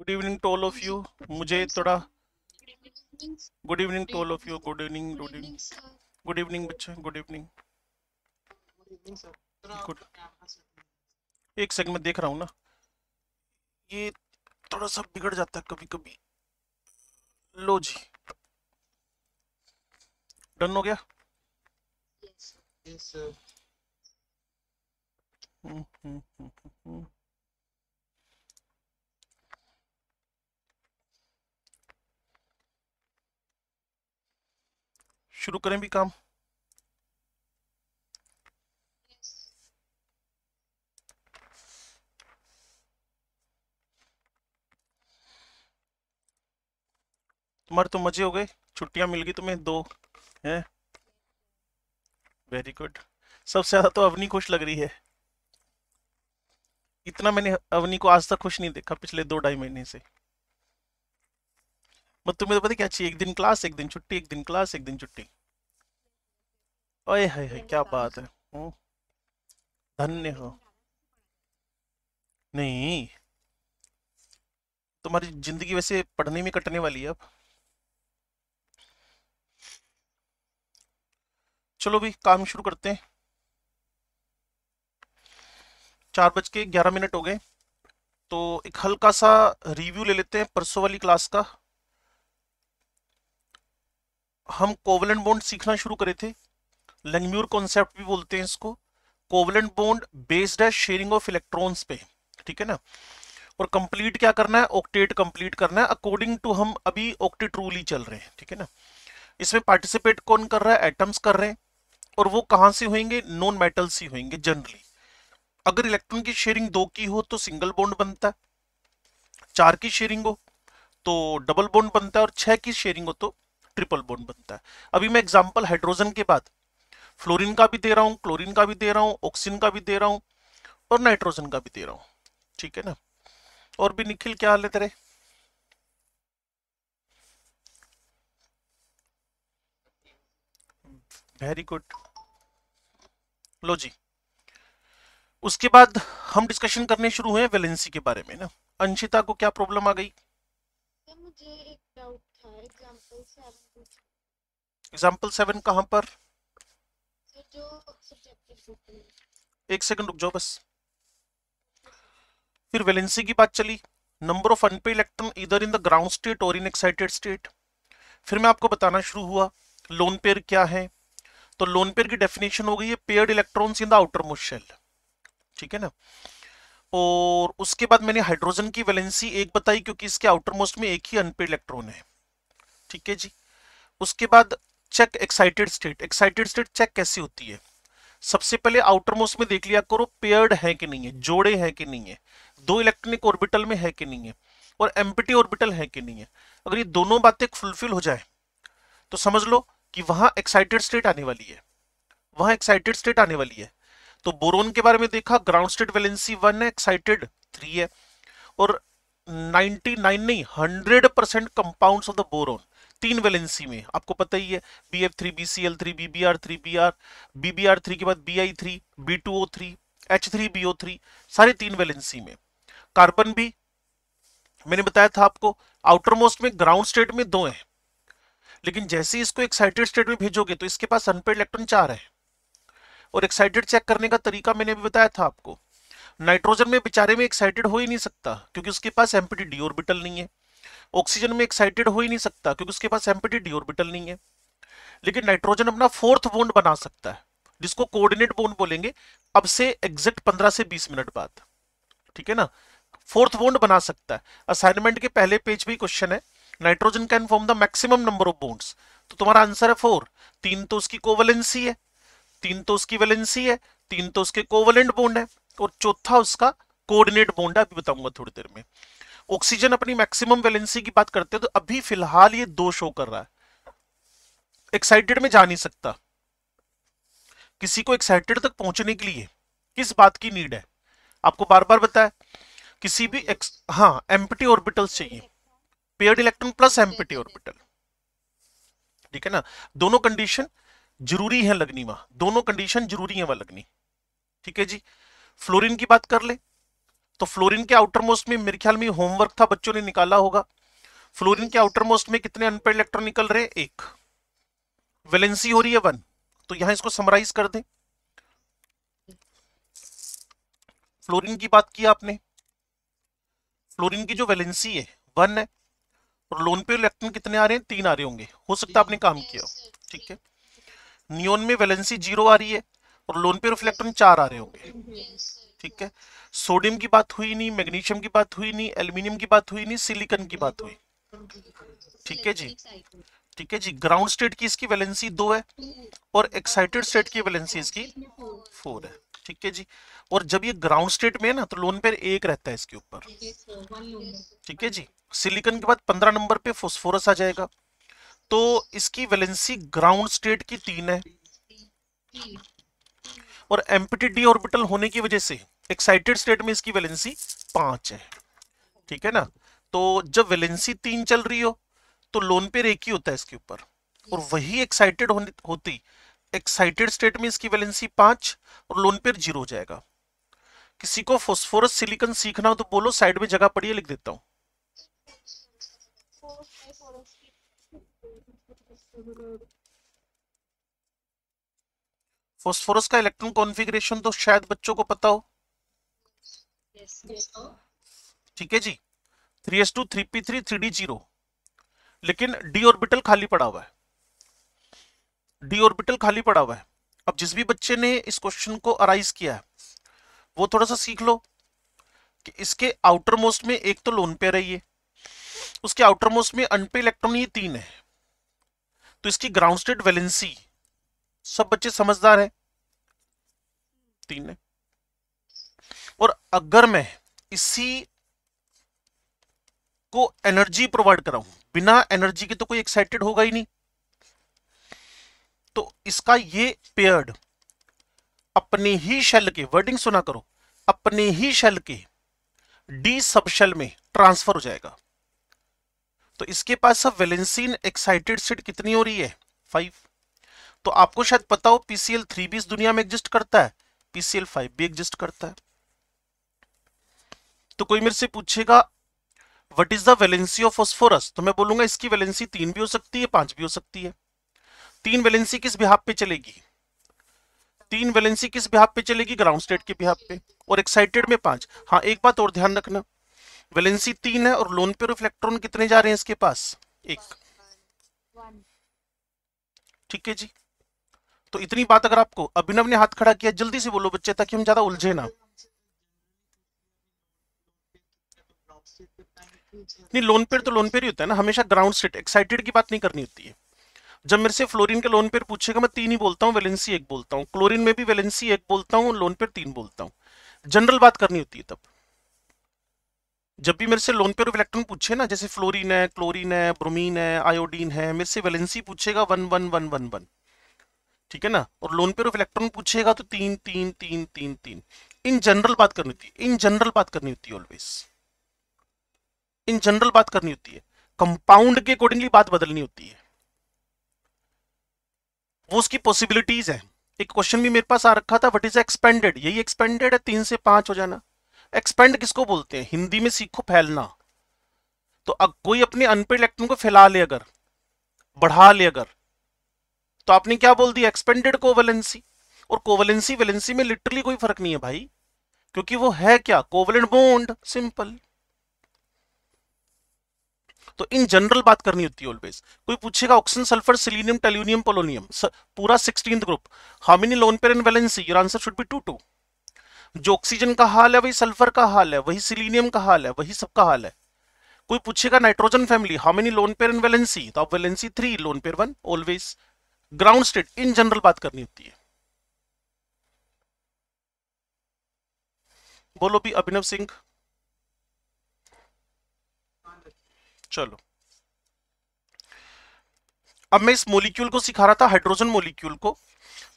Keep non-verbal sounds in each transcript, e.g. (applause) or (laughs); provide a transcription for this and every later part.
Good evening to all of you मुझे थोड़ा good evening to all of you good evening good evening good evening बच्चे good evening good एक second में देख रहा हूँ ना ये थोड़ा सा बिगड़ जाता है कभी कभी लो जी डन हो गया yes, yes, शुरू करें भी काम तुम्हारे तो मजे हो गए छुट्टियां मिल गई तुम्हें दो हैं वेरी गुड सबसे ज्यादा तो अवनी खुश लग रही है इतना मैंने अवनी को आज तक खुश नहीं देखा पिछले दो ढाई महीने से मत तुम्हें तो पता क्या चाहिए एक दिन क्लास एक दिन छुट्टी एक दिन क्लास एक दिन छुट्टी ओए हाय हाय क्या बात है हम्म। धन्य हो नहीं तुम्हारी जिंदगी वैसे पढ़ने में कटने वाली है अब चलो भी काम शुरू करते हैं चार बज के ग्यारह मिनट हो गए तो एक हल्का सा रिव्यू ले लेते हैं परसों वाली क्लास का हम कोवलेंट बॉन्ड सीखना शुरू करे थे लंगम्यूर कॉन्सेप्ट भी बोलते हैं इसको कोवलेंट बॉन्ड बेस्ड है शेयरिंग ऑफ इलेक्ट्रॉन्स पे ठीक है ना और कंप्लीट क्या करना है ऑक्टेट कंप्लीट करना है अकॉर्डिंग टू हम अभी ऑक्टेट रूल ही चल रहे हैं ठीक है ना इसमें पार्टिसिपेट कौन कर रहा है एटम्स कर रहे हैं और वो कहाँ से होंगे नॉन मेटल से होंगे जनरली अगर इलेक्ट्रॉन की शेयरिंग दो की हो तो सिंगल बॉन्ड बनता है चार की शेयरिंग हो तो डबल बॉन्ड बनता है और छह की शेयरिंग हो तो ट्रिपल बोन बनता है अभी मैं एग्जाम्पल हाइड्रोजन के बाद फ्लोरिन का भी दे रहा हूँ क्लोरिन का भी दे रहा हूँ ऑक्सीजन का भी दे रहा हूँ और नाइट्रोजन का भी दे रहा हूँ ठीक है ना और भी निखिल क्या हाल है तेरे वेरी गुड लो जी उसके बाद हम डिस्कशन करने शुरू हुए वैलेंसी के बारे में ना अंशिता को क्या प्रॉब्लम आ गई मुझे एक एग्जाम्पल सेवन कहाँ पर एक सेकंड रुक जाओ बस फिर वैलेंसी की बात चली नंबर ऑफ अनपे इलेक्ट्रॉन इधर इन द ग्राउंड स्टेट और इन एक्साइटेड स्टेट फिर मैं आपको बताना शुरू हुआ लोन पेयर क्या है तो लोन पेयर की डेफिनेशन हो गई है paired electrons in the outermost shell ठीक है ना और उसके बाद मैंने हाइड्रोजन की वैलेंसी एक बताई क्योंकि इसके आउटर मोस्ट में एक ही अनपेड इलेक्ट्रॉन है ठीक है जी उसके बाद check excited state excited state check कैसी होती है सबसे पहले आउटर मोस्ट में देख लिया करो पेयर्ड है कि नहीं है जोड़े हैं कि नहीं है दो इलेक्ट्रॉनिक ऑर्बिटल में है कि नहीं है और एम्पिटी ऑर्बिटल है कि नहीं है अगर ये दोनों बातें फुलफिल हो जाए तो समझ लो कि वहां एक्साइटेड स्टेट आने वाली है वहां एक्साइटेड स्टेट आने वाली है तो बोरोन के बारे में देखा ग्राउंड स्टेट वैलेंसी वन है एक्साइटेड थ्री है और नाइनटी नहीं hundred percent compound of the boron तीन वैलेंसी में आपको पता ही है B F three B C L three B B R three B R B B R three के बाद B I three B two O three H three B O three सारे तीन वैलेंसी में कार्बन भी मैंने बताया था आपको आउटर मोस्ट में ग्राउंड स्टेट में दो हैं लेकिन जैसे ही इसको एक्साइटेड स्टेट में भेजोगे तो इसके पास अनपेड इलेक्ट्रॉन चार है और एक्साइटेड चेक करने का तरीका मैंने भी बताया था आपको नाइट्रोजन में बेचारे में एक्साइटेड हो ही नहीं सकता क्योंकि उसके पास एम्पटी डी ऑर्बिटल नहीं है ऑक्सीजन में एक्साइटेड हो ही नहीं सकता क्योंकि उसके पास एम्पिटी डी ऑर्बिटल नहीं है लेकिन नाइट्रोजन अपना फोर्थ बोन्ड बना सकता है जिसको कोऑर्डिनेट बोन्ड बोलेंगे अब से एग्जैक्ट 15 से 20 मिनट बाद ठीक है ना फोर्थ बोन्ड बना सकता है असाइनमेंट के पहले पेज पे क्वेश्चन है nitrogen can form the maximum number of bonds तो तुम्हारा आंसर है फोर तीन तो उसकी कोवलेंसी है तीन तो उसकी वैलेंसी है तीन तो उसके कोवलेंट बोन्ड है और चौथा उसका कोऑर्डिनेट बोन्ड है अभी बताऊंगा थोड़ी देर में ऑक्सीजन अपनी मैक्सिमम वैलेंसी की बात करते हैं तो अभी फिलहाल ये दो शो कर रहा है एक्साइटेड में जा नहीं सकता किसी को एक्साइटेड तक पहुंचने के लिए किस बात की नीड है आपको बार बार बताया किसी भी एक्स हाँ एम्पटी ऑर्बिटल चाहिए paired electron plus empty orbital ठीक है ना दोनों कंडीशन जरूरी है लगनी वहां दोनों कंडीशन जरूरी है वहां लगनी ठीक है जी फ्लोरीन की बात कर ले तो फ्लोरीन के आउटर मोस्ट में मेरे ख्याल में होमवर्क था बच्चों ने निकाला होगा फ्लोरीन के आउटर मोस्ट में कितने अनपेड इलेक्ट्रॉन निकल रहे एक वेलेंसी हो रही है वन तो यहां इसको समराइज कर दें फ्लोरीन की बात की आपने फ्लोरीन की जो वेलेंसी है वन है और लोन पे इलेक्ट्रॉन कितने आ रहे हैं तीन आ रहे होंगे हो सकता है आपने काम किया ठीक है नियोन में वैलेंसी जीरो आ रही है और लोन पे इलेक्ट्रॉन चार आ रहे होंगे ठीक है सोडियम की बात हुई नहीं मैग्नीशियम की बात हुई नहीं एल्यूमिनियम की बात हुई नहीं सिलिकन की बात हुई ठीक है जी ठीक है जी ग्राउंड स्टेट की इसकी वैलेंसी दो है और एक्साइटेड स्टेट की वैलेंसी इसकी फोर है ठीक है जी और जब ये ग्राउंड स्टेट में है ना तो लोन पेयर एक रहता है इसके ऊपर ठीक है जी सिलिकन के बाद पंद्रह नंबर पे फोस्फोरस आ जाएगा तो इसकी वैलेंसी ग्राउंड स्टेट की तीन है और एम्पिटी ऑर्बिटल होने की वजह से एक्साइटेड स्टेट में इसकी वैलेंसी पांच है ठीक है ना तो जब वैलेंसी तीन चल रही हो तो लोन पेयर एक ही होता है इसके ऊपर और वही एक्साइटेड होती एक्साइटेड स्टेट में इसकी वैलेंसी पांच और लोन पेयर जीरो जाएगा किसी को फोस्फोरस सिलिकन सीखना हो तो बोलो साइड में जगह पड़ी है लिख देता हूं फोस्फोरस का इलेक्ट्रॉन कॉन्फ़िगरेशन तो शायद बच्चों को पता हो ठीक है जी three S two three P three three D zero लेकिन डी ऑर्बिटल खाली पड़ा हुआ है डी ऑर्बिटल खाली पड़ा हुआ है अब जिस भी बच्चे ने इस क्वेश्चन को अराइज किया है वो थोड़ा सा सीख लो कि इसके आउटर मोस्ट में एक तो लोन पेयर है ये उसके आउटर मोस्ट में अनपे इलेक्ट्रॉन ये तीन है तो इसकी ग्राउंड स्टेट वैलेंसी सब बच्चे समझदार है तीन है और अगर मैं इसी को एनर्जी प्रोवाइड कराऊं बिना एनर्जी के तो कोई एक्साइटेड होगा ही नहीं तो इसका ये पेयर्ड अपने ही शेल के वर्डिंग सुना करो अपने ही शेल के डी सब शेल में ट्रांसफर हो जाएगा तो इसके पास अब वेलेंसिन एक्साइटेड सीट कितनी हो रही है फाइव तो आपको शायद पता हो पीसीएल थ्री भी इस दुनिया में एग्जिस्ट करता है पीसीएल फाइव भी एग्जिस्ट करता है तो कोई मेरे से पूछेगा what is the valency of phosphorus तो मैं बोलूंगा इसकी वैलेंसी तीन भी हो सकती है पांच भी हो सकती है तीन वैलेंसी किस बिहाब पे चलेगी तीन वैलेंसी किस बिहाब पे चलेगी ग्राउंड स्टेट के बिहाब पे और एक्साइटेड में पांच हाँ एक बात और ध्यान रखना वैलेंसी तीन है और लोन पे ऑफ इलेक्ट्रॉन कितने जा रहे हैं इसके पास एक ठीक है जी तो इतनी बात अगर आपको अभिनव ने हाथ खड़ा किया जल्दी से बोलो बच्चे ताकि हम ज्यादा उलझे ना नहीं लोन पेयर तो लोन पेयर ही होता है ना हमेशा ग्राउंड स्टेट एक्साइटेड की बात नहीं करनी होती है जब मेरे से फ्लोरिन के लोन पेयर पूछेगा मैं तीन ही बोलता हूँ वेलेंसी एक बोलता हूँ क्लोरिन में भी वेलेंसी एक बोलता हूँ लोन पेयर तीन बोलता हूँ जनरल बात करनी होती है तब जब भी मेरे से लोन पेयर इलेक्ट्रॉन पूछे ना जैसे फ्लोरिन है क्लोरिन है ब्रोमीन है आयोडीन है मेरे से वैलेंसी पूछेगा one one one one one ठीक है ना और लोन पेयर ऑफ इलेक्ट्रॉन पूछेगा तो तीन तीन तीन तीन तीन इन जनरल बात करनी होती है इन जनरल बात करनी होती है ऑलवेज इन जनरल बात करनी होती है कंपाउंड के अकॉर्डिंगली बात बदलनी होती है वो उसकी पॉसिबिलिटीज है एक क्वेश्चन भी मेरे पास आ रखा था व्हाट इज एक्सपेंडेड यही एक्सपेंडेड है तीन से पांच हो जाना एक्सपेंड किसको बोलते हैं हिंदी में सीखो फैलना तो अब कोई अपने अनपेड इलेक्ट्रॉन को फैला ले अगर बढ़ा ले अगर तो आपने क्या बोल दिया एक्सपेंडेड कोवेलेंसी और कोवेलेंसी वेलेंसी में लिटरली कोई फर्क नहीं है भाई क्योंकि वो है क्या कोवेलेंट बॉन्ड सिंपल तो इन जनरल बात करनी होती है ऑलवेज कोई पूछेगा oxygen sulphur selenium tellurium polonium पूरा sixteen group how many lone pair and valency your answer should be two two जो ऑक्सीजन का हाल है वही सल्फर का हाल है वही सिलीनियम का हाल है वही सबका हाल है कोई पूछेगा nitrogen family how many lone pair and valency तो आप valency three lone pair one always ground state in general बात करनी होती है बोलो भी अभिनव सिंह चलो अब मैं इस मोलिक्यूल को सिखा रहा था हाइड्रोजन मोलिक्यूल को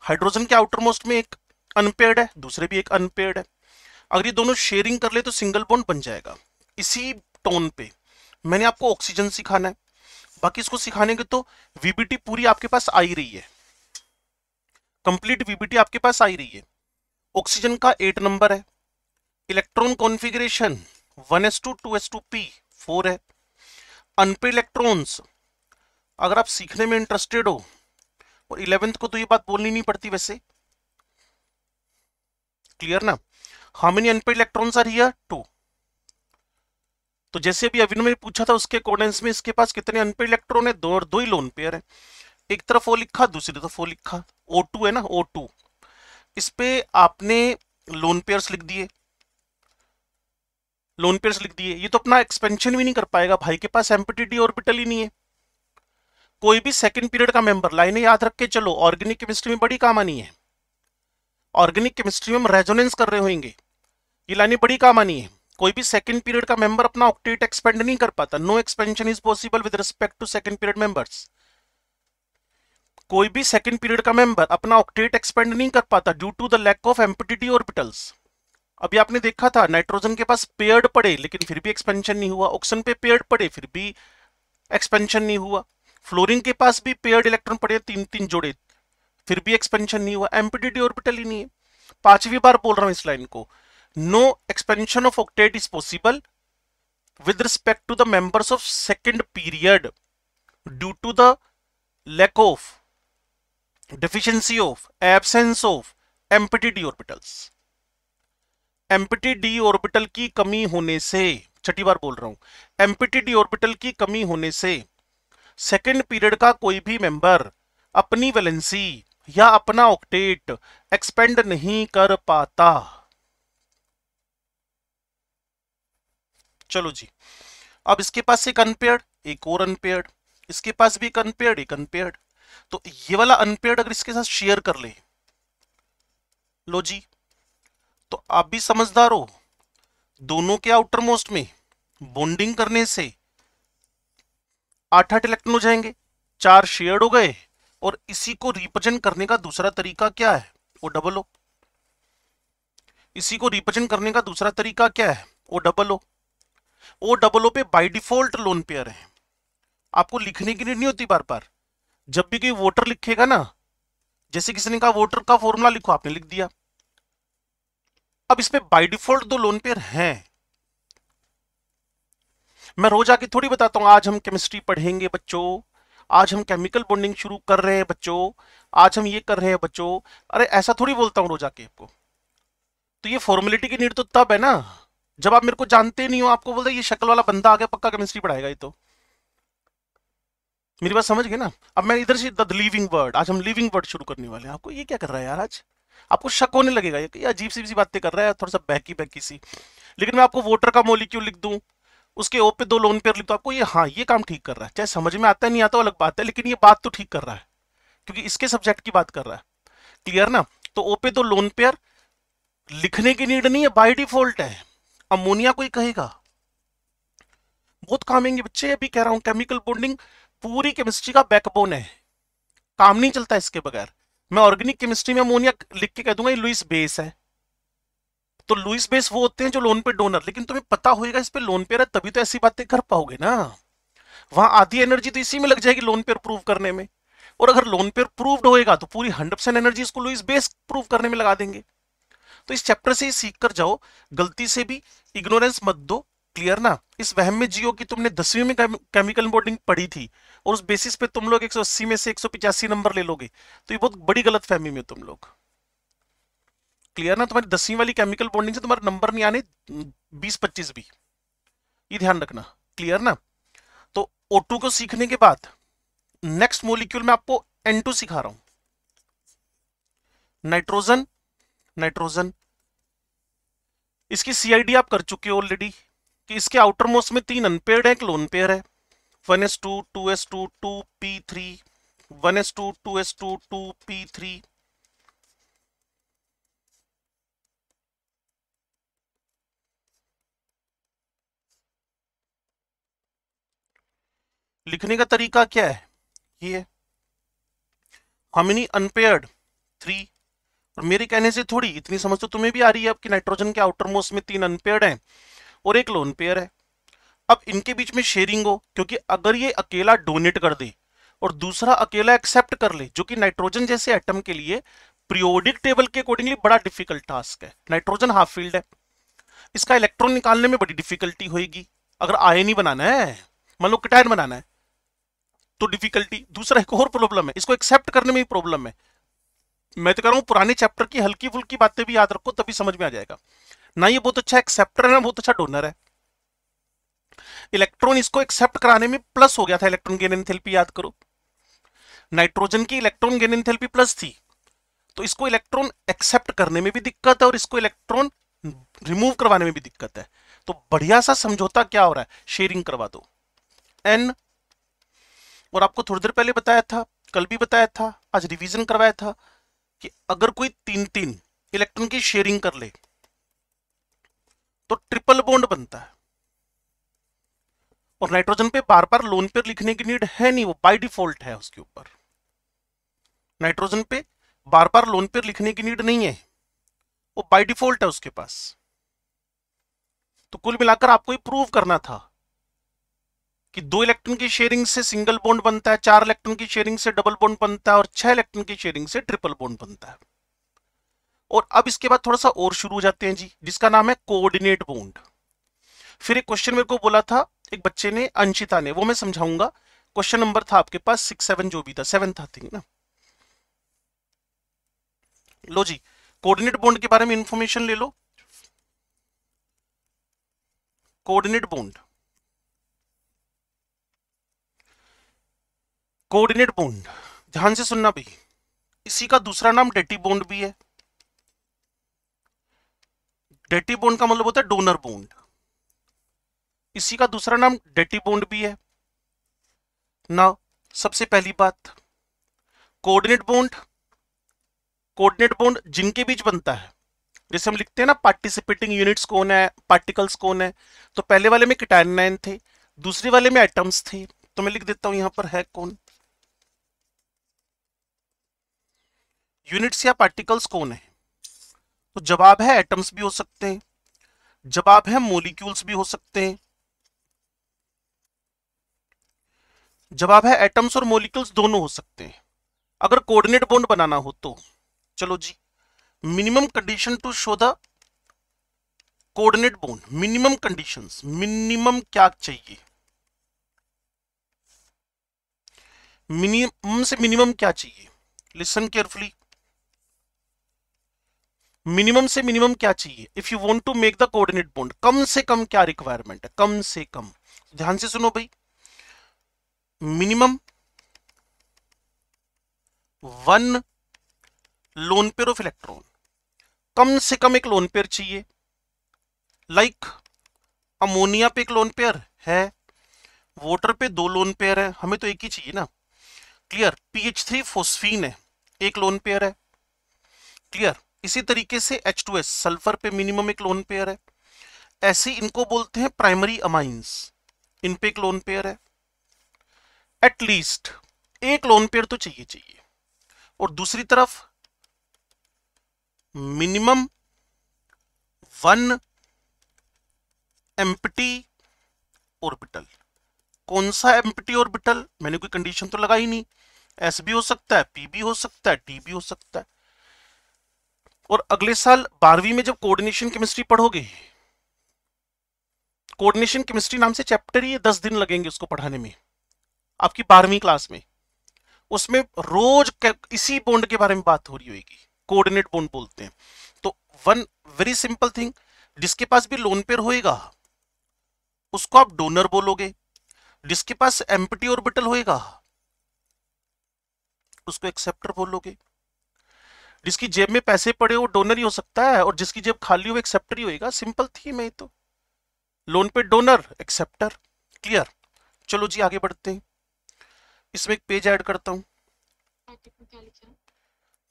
हाइड्रोजन के आउटर मोस्ट में एक अनपेड है दूसरे भी एक अनपेड है अगर ये दोनों शेयरिंग कर ले तो सिंगल बॉन्ड बन जाएगा इसी टोन पे मैंने आपको ऑक्सीजन सिखाना है बाकी इसको सिखाने के तो वीबीटी पूरी आपके पास आ ही रही है कंप्लीट वीबीटी आपके पास आ ही रही है ऑक्सीजन का एट नंबर है electron configuration one S two two S two P four है अनपे इलेक्ट्रॉन्स अगर आप सीखने में इंटरेस्टेड हो और इलेवेंथ को तो ये बात बोलनी नहीं पड़ती वैसे क्लियर ना how many unpaired electrons are here two तो जैसे अभी अभिनव ने पूछा था उसके अकॉर्डेंस में इसके पास कितने अनपे इलेक्ट्रॉन है दो और दो ही लोन पेयर है एक तरफ ओ लिखा दूसरी तरफ ओ लिखा ओ टू है ना ओ टू इस पे आपने लोन पेयर्स लिख दिए लोन पेयर्स लिख दिए ये तो अपना एक्सपेंशन भी नहीं कर पाएगा भाई के पास एमपीटीडी ऑर्बिटल ही नहीं है कोई भी सेकंड पीरियड का मेंबर लाइने याद रख के चलो ऑर्गेनिक केमिस्ट्री में बड़ी काम आनी है ऑर्गेनिक केमिस्ट्री में हम रेजोनेंस कर रहे होंगे ये लाइनें बड़ी काम आनी है कोई भी सेकंड पीरियड का मेंबर अपना ऑक्टेट एक्सपेंड नहीं कर पाता no expansion is possible with respect to second period members कोई भी सेकंड पीरियड का मेंबर अपना ऑक्टेट एक्सपेंड नहीं कर पाता due to the lack of empty orbitals अभी आपने देखा था नाइट्रोजन के पास पेयर्ड पड़े लेकिन फिर भी एक्सपेंशन नहीं हुआ ऑक्सीजन पे पेयर्ड पड़े फिर भी एक्सपेंशन नहीं हुआ फ्लोरिन के पास भी पेयर्ड इलेक्ट्रॉन पड़े तीन तीन जोड़े फिर भी एक्सपेंशन नहीं हुआ एम्पीडीडी ऑर्बिटल ही नहीं है पांचवी बार बोल रहा हूं इस लाइन को no expansion of octet is possible with respect to the members of second period due to the lack of deficiency of absence of empty orbitals empty D orbital की कमी होने से छठी बार बोल रहा हूं एमपीटी डी ऑर्बिटल की कमी होने से सेकेंड पीरियड का कोई भी मेंबर अपनी वैलेंसी या अपना ऑक्टेट एक्सपेंड नहीं कर पाता चलो जी अब इसके पास एक अनपेयर्ड एक और अनपेयर्ड इसके पास भी एक अनपेयर्ड एक अनपेयर्ड तो ये वाला अनपेयर्ड अगर इसके साथ शेयर कर ले लो जी तो आप भी समझदार हो दोनों के आउटर मोस्ट में बॉन्डिंग करने से आठ आठ इलेक्ट्रॉन हो जाएंगे चार शेयर्ड हो गए और इसी को रिप्रेजेंट करने का दूसरा तरीका क्या है वो डबल हो इसी को रिप्रेजेंट करने का दूसरा तरीका क्या है वो डबल हो ओ डबल ओ पे बाय डिफॉल्ट लोन पेयर है आपको लिखने की नहीं होती बार बार जब भी कोई वोटर लिखेगा ना जैसे किसी ने कहा वोटर का फॉर्मूला लिखो आपने लिख दिया अब इसमें बाई डिफॉल्ट दो लोन पेयर हैं मैं रोज आके थोड़ी बताता हूं आज हम केमिस्ट्री पढ़ेंगे बच्चों आज हम केमिकल बॉन्डिंग शुरू कर रहे हैं बच्चों आज हम ये कर रहे हैं बच्चों अरे ऐसा थोड़ी बोलता हूं रोज आके आपको तो ये फॉर्मेलिटी की नीड तो तब है ना जब आप मेरे को जानते नहीं हो आपको बोलते ये शक्ल वाला बंदा आ गया पक्का केमिस्ट्री पढ़ाएगा ये तो मेरी बात समझ गए ना अब मैं इधर से द लिविंग वर्ड आज हम लिविंग वर्ड शुरू करने वाले हैं आपको ये क्या कर रहा है यार आज आपको शक होने लगेगा ये कि अजीब सी सी बातें कर रहा है थोड़ा सा बहकी बहकी सी लेकिन मैं आपको वोटर का मोलिक्यूल लिख दूँ उसके ओ पे दो लोन पेयर लिख दो आपको ये हाँ ये काम ठीक कर रहा है चाहे समझ में आता है नहीं आता अलग बात है लेकिन ये बात तो ठीक कर रहा है क्योंकि इसके सब्जेक्ट की बात कर रहा है क्लियर ना तो ओ पे दो लोन पेयर लिखने की नीड नहीं है बाई डिफॉल्ट है अमोनिया कोई कहेगा बहुत काम आएंगे बच्चे अभी कह रहा हूं केमिकल बोन्डिंग पूरी केमिस्ट्री का बैकबोन है काम नहीं चलता इसके बगैर मैं ऑर्गेनिक केमिस्ट्री में अमोनिया लिख के कह दूंगा ये लुइस बेस है तो लुइस बेस वो होते हैं जो लोन पे डोनर लेकिन तुम्हें पता होगा इस पे लोन पेयर है तभी तो ऐसी बातें कर पाओगे ना वहां आधी एनर्जी तो इसी में लग जाएगी लोन पेयर प्रूव करने में और अगर लोन पेयर प्रूव्ड होएगा तो पूरी हंड्रेड परसेंट एनर्जी इसको लुइस बेस प्रूव करने में लगा देंगे तो इस चैप्टर से ही सीख कर जाओ गलती से भी इग्नोरेंस मत दो क्लियर ना इस वहम में जियो की तुमने दसवीं में केमिकल बोर्डिंग पढ़ी थी और उस बेसिस पे तुम लोग 180 में से 185 नंबर ले लोगे तो ये बहुत बड़ी गलत फहमी में तुम लोग क्लियर ना तुम्हारी दसवीं वाली केमिकल बोर्डिंग से तुम्हारे नंबर नहीं आने बीस पच्चीस भी ये ध्यान रखना क्लियर ना तो ओ को सीखने के बाद नेक्स्ट मोलिक्यूल में आपको एन सिखा रहा हूं नाइट्रोजन नाइट्रोजन इसकी सीआईडी आप कर चुके हो ऑलरेडी कि इसके आउटर मोस्ट में तीन अनपेयर है एक लोन पेयर है one S two two S two two P three one S two two S two two P three लिखने का तरीका क्या है ये हमिनी अनपेयर्ड थ्री और मेरे कहने से थोड़ी इतनी समझ तो तुम्हें भी आ रही है आपकी नाइट्रोजन के आउटर मोस्ट में तीन अनपेयर्ड हैं और एक लोन पेयर है अब इनके बीच में शेयरिंग हो क्योंकि अगर ये अकेला डोनेट कर दे और दूसरा अकेला एक्सेप्ट कर ले जो कि नाइट्रोजन जैसे एटम के लिए प्रियोडिक टेबल के अकॉर्डिंगली बड़ा डिफिकल्ट टास्क है नाइट्रोजन हाफ फील्ड है इसका इलेक्ट्रॉन निकालने में बड़ी डिफिकल्टी होगी अगर आयन ही बनाना है मान लो कटायर बनाना है तो डिफिकल्टी दूसरा एक और प्रॉब्लम है इसको एक्सेप्ट करने में ही प्रॉब्लम है मैं तो कह रहा हूँ पुराने चैप्टर की हल्की फुल्की बातें भी याद रखो तभी समझ में आ जाएगा ना ये बहुत अच्छा एक्सेप्टर है ना बहुत अच्छा डोनर है इलेक्ट्रॉन इसको एक्सेप्ट कराने में प्लस हो गया था इलेक्ट्रॉन गेन एनथेल्पी याद करो नाइट्रोजन की इलेक्ट्रॉन गेन एनथेल्पी प्लस थी तो इसको इलेक्ट्रॉन एक्सेप्ट करने में भी दिक्कत है और इसको इलेक्ट्रॉन रिमूव करवाने में भी दिक्कत है तो बढ़िया सा समझौता क्या हो रहा है शेयरिंग करवा दो एन और आपको थोड़ी देर पहले बताया था कल भी बताया था आज रिवीजन करवाया था कि अगर कोई तीन तीन इलेक्ट्रॉन की शेयरिंग कर ले तो ट्रिपल बॉन्ड बनता है और नाइट्रोजन पे बार बार लोन पेयर लिखने की नीड है नहीं वो बाय डिफॉल्ट है उसके ऊपर नाइट्रोजन पे बार बार लोन पेयर लिखने की नीड नहीं है वो बाय डिफॉल्ट है उसके पास तो कुल मिलाकर आपको ये प्रूव करना था कि दो इलेक्ट्रॉन की शेयरिंग से सिंगल बॉन्ड बनता है चार इलेक्ट्रॉन की शेयरिंग से डबल बॉन्ड बनता है और छह इलेक्ट्रॉन की शेयरिंग से ट्रिपल बॉन्ड बनता है और अब इसके बाद थोड़ा सा और शुरू हो जाते हैं जी जिसका नाम है कोऑर्डिनेट बोन्ड फिर एक क्वेश्चन मेरे को बोला था एक बच्चे ने अंशिता ने वो मैं समझाऊंगा क्वेश्चन नंबर था आपके पास सिक्स सेवन जो भी था सेवन था थिंक ना लो जी कोऑर्डिनेट बोन्ड के बारे में इंफॉर्मेशन ले लो कोऑर्डिनेट बोन्ड कोऑर्डिनेट बोन्ड ध्यान से सुनना भाई इसी का दूसरा नाम डेटी बोन्ड भी है डेटी बोन्ड का मतलब होता है डोनर बोन्ड इसी का दूसरा नाम डेटी बोन्ड भी है ना सबसे पहली बात कोऑर्डिनेट बोन्ड कोऑर्डिनेट बोन्ड जिनके बीच बनता है जैसे हम लिखते हैं ना पार्टिसिपेटिंग यूनिट्स कौन है पार्टिकल्स कौन है तो पहले वाले में किटाइन थे दूसरे वाले में एटम्स थे तो मैं लिख देता हूं यहां पर है कौन यूनिट्स या पार्टिकल्स कौन है तो जवाब है एटम्स भी हो सकते हैं जवाब है मोलिक्यूल्स भी हो सकते हैं जवाब है एटम्स और मोलिक्यूल्स दोनों हो सकते हैं अगर कोऑर्डिनेट बॉन्ड बनाना हो तो चलो जी minimum condition to show the coordinate bond minimum conditions minimum क्या चाहिए मिनिमम से मिनिमम क्या चाहिए लिसन केयरफुली मिनिमम से मिनिमम क्या चाहिए if you want to make the coordinate bond कम से कम क्या रिक्वायरमेंट है कम से कम ध्यान से सुनो भाई minimum one lone pair of electron कम से कम एक लोन पेयर चाहिए लाइक like, अमोनिया पे एक लोन पेयर है वाटर पे दो लोन पेयर है हमें तो एक ही चाहिए ना क्लियर पीएच थ्री फोस्फीन है एक लोन पेयर है क्लियर इसी तरीके से एच टू एस सल्फर पे मिनिमम एक लोन पेयर है ऐसे इनको बोलते हैं प्राइमरी अमाइंस इन पे एक लोन पेयर है एटलीस्ट एक लोन पेयर तो चाहिए चाहिए और दूसरी तरफ मिनिमम वन एम्पटी ऑर्बिटल कौन सा एम्पटी ऑर्बिटल मैंने कोई कंडीशन तो लगाई नहीं एस भी हो सकता है पी भी हो सकता है डी भी हो सकता है और अगले साल बारहवीं में जब कोऑर्डिनेशन केमिस्ट्री पढ़ोगे कोऑर्डिनेशन केमिस्ट्री नाम से चैप्टर ही दस दिन लगेंगे उसको पढ़ाने में आपकी बारहवीं क्लास में उसमें रोज इसी बॉन्ड के बारे में बात हो रही होगी कोऑर्डिनेट बोन्ड बोलते हैं तो वन वेरी सिंपल थिंग जिसके पास भी लोन पेयर होएगा उसको आप डोनर बोलोगे जिसके पास एम्पटी ऑर्बिटल होएगा उसको एक्सेप्टर बोलोगे जिसकी जेब में पैसे पड़े वो डोनर ही हो सकता है और जिसकी जेब खाली हो एक्सेप्टर ही होएगा सिंपल थी मैं तो लोन पे डोनर एक्सेप्टर क्लियर चलो जी आगे बढ़ते हैं इसमें एक पेज ऐड करता हूँ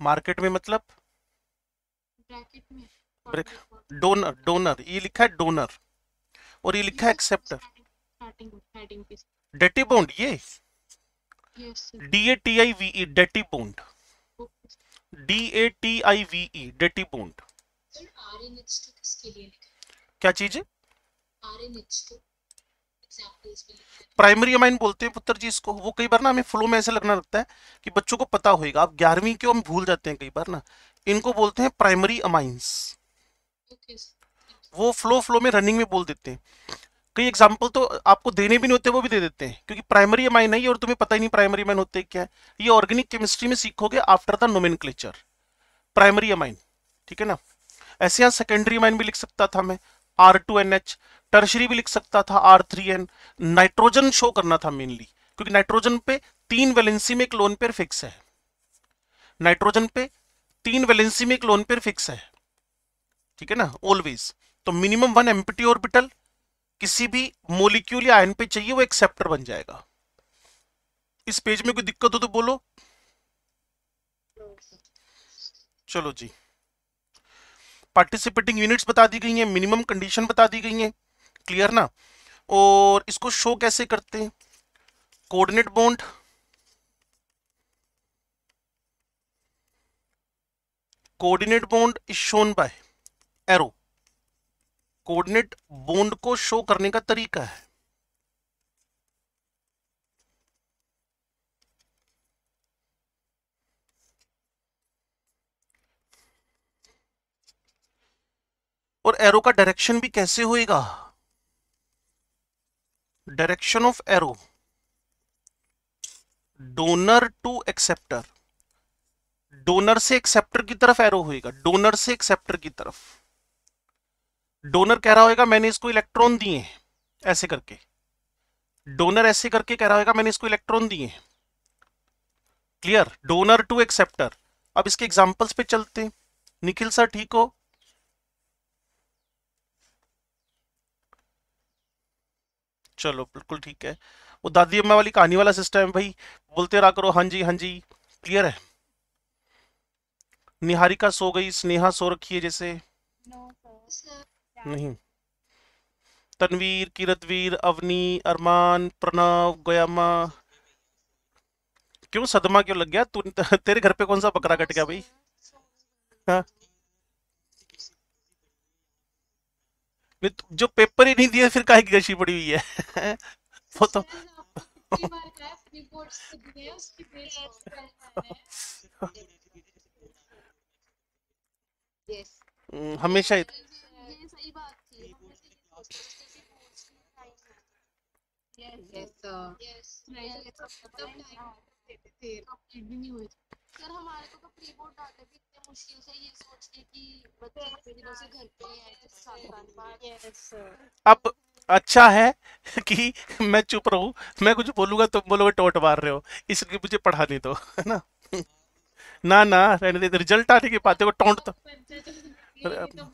मार्केट में मतलब डोनर डोनर ये लिखा है डोनर और ये लिखा है एक्सेप्टर डेटी बॉन्ड ये D A T I V dative bond D A T I V E dative bond क्या चीज है प्राइमरी अमाइन बोलते हैं पुत्र जी इसको वो कई बार ना हमें फ्लो में ऐसे लगना लगता है कि बच्चों को पता होएगा आप ग्यारहवीं क्यों हम भूल जाते हैं कई बार ना इनको बोलते हैं प्राइमरी अमाइंस वो फ्लो फ्लो में रनिंग में बोल देते हैं कई एग्जाम्पल तो आपको देने भी नहीं होते वो भी दे देते हैं क्योंकि प्राइमरी माइन है और तुम्हें पता ही नहीं प्राइमरी माइन होते क्या है ये ऑर्गेनिक केमिस्ट्री में सीखोगे आफ्टर द नोमिन प्राइमरी अमाइन ठीक है ना ऐसे यहाँ सेकेंडरी माइन भी लिख सकता था मैं R two N H tertiary भी लिख सकता था R three N nitrogen show करना था मेनली क्योंकि नाइट्रोजन पे तीन वैलेंसी में एक लोन पेयर फिक्स है नाइट्रोजन पे तीन वैलेंसी में एक लोन पेयर फिक्स है ठीक है ना ऑलवेज तो मिनिमम वन एम्पिटी ऑर्बिटल किसी भी मोलिक्यूल या आयन पे चाहिए वो एक्सेप्टर बन जाएगा इस पेज में कोई दिक्कत हो तो बोलो चलो जी पार्टिसिपेटिंग यूनिट्स बता दी गई हैं मिनिमम कंडीशन बता दी गई हैं क्लियर ना और इसको शो कैसे करते हैं coordinate bond coordinate bond is shown by arrow coordinate bond को शो करने का तरीका है और एरो का डायरेक्शन भी कैसे होएगा direction of arrow donor to acceptor donor से एक्सेप्टर की तरफ एरो होएगा डोनर से एक्सेप्टर की तरफ डोनर कह रहा होगा मैंने इसको इलेक्ट्रॉन दिए ऐसे करके डोनर ऐसे करके कह रहा होगा मैंने इसको इलेक्ट्रॉन दिए क्लियर डोनर टू एक्सेप्टर अब इसके एग्जांपल्स पे चलते हैं निखिल सर ठीक हो चलो बिल्कुल ठीक है वो दादी अम्मा वाली कहानी वाला सिस्टम है भाई बोलते रहा करो हाँ जी हाँ जी क्लियर है निहारिका सो गई स्नेहा सो रखी है जैसे no, नहीं तनवीर किरतवीर अवनी अरमान प्रणव गोयामा क्यों सदमा क्यों लग गया तू तेरे घर पे कौन सा बकरा कट गया भाई हाँ तो जो पेपर ही नहीं दिया फिर काहे की गशी पड़ी हुई है (laughs) वो तो, तो (laughs) हमेशा ही सर हमारे को तो प्री बोर्ड डालने भी इतने मुश्किल से ये सोच के कि बच्चे दिनों से घर पे अब अच्छा है कि मैं चुप रहूं मैं कुछ बोलूंगा तुम तो बोलोगे टोट मार रहे हो इसलिए मुझे पढ़ा नहीं दो है ना हाँ। ना ना रहने दे रिजल्ट आने के पाते को टोंट तो, तो तो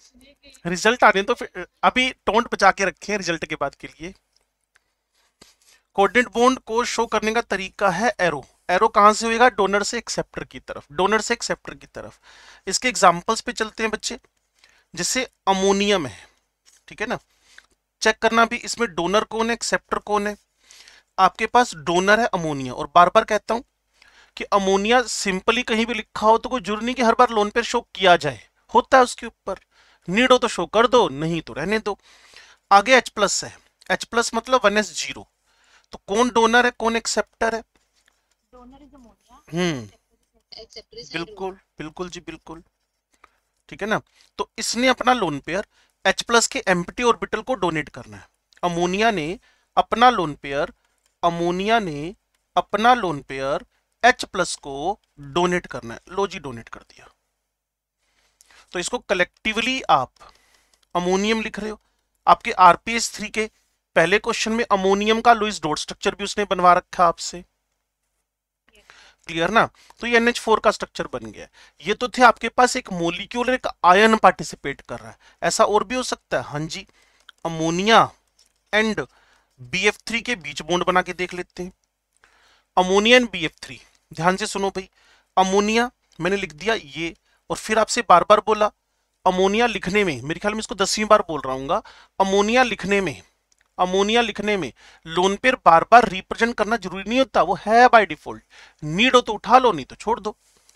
रिजल्ट आने तो फिर अभी टोंट बचा के रखे हैं रिजल्ट के बाद के लिए कोऑर्डिनेट बोन्ड को शो करने का तरीका है एरो एरो कहाँ से होएगा डोनर से एक्सेप्टर की तरफ डोनर से एक्सेप्टर की तरफ इसके एग्जाम्पल्स पे चलते हैं बच्चे जिससे अमोनियम है ठीक है ना चेक करना भी इसमें डोनर कौन है एक्सेप्टर कौन है आपके पास डोनर है अमोनिया और बार बार कहता हूँ कि अमोनिया सिंपली कहीं भी लिखा हो तो कोई जरूरी नहीं कि हर बार लोन पर शो किया जाए होता है उसके ऊपर नीड हो तो शो कर दो नहीं तो रहने दो आगे एच प्लस है एच प्लस मतलब वन एस जीरो तो कौन डोनर है कौन एक्सेप्टर है हम्म बिल्कुल बिल्कुल जी बिल्कुल ठीक है ना तो इसने अपना लोन पेयर एच प्लस के एम्प्टी ऑर्बिटल को डोनेट करना है अमोनिया ने अपना लोन पेयर अमोनिया ने अपना लोन पेयर एच प्लस को डोनेट करना है लो जी डोनेट कर दिया तो इसको कलेक्टिवली आप अमोनियम लिख रहे हो आपके आरपीएस थ्री के पहले क्वेश्चन में अमोनियम का लुइस डोट स्ट्रक्चर भी उसने बनवा रखा आपसे क्लियर ना तो ये एनएच फोर का स्ट्रक्चर बन गया ये तो थे आपके पास एक मोलिक्यूलर एक आयन पार्टिसिपेट कर रहा है ऐसा और भी हो सकता है हाँ जी अमोनिया एंड बी थ्री के बीच बोन्ड बना के देख लेते हैं अमोनिया एंड बी थ्री ध्यान से सुनो भाई अमोनिया मैंने लिख दिया ये और फिर आपसे बार बार बोला अमोनिया लिखने में मेरे ख्याल में इसको दसवीं बार बोल रहा हूँ अमोनिया लिखने में अमोनिया लिखने में लोन पेयर बार बार रिप्रेजेंट करना जरूरी नहीं होता वो है बाय डिफॉल्ट नीड हो तो उठा लो नहीं तो छोड़ दो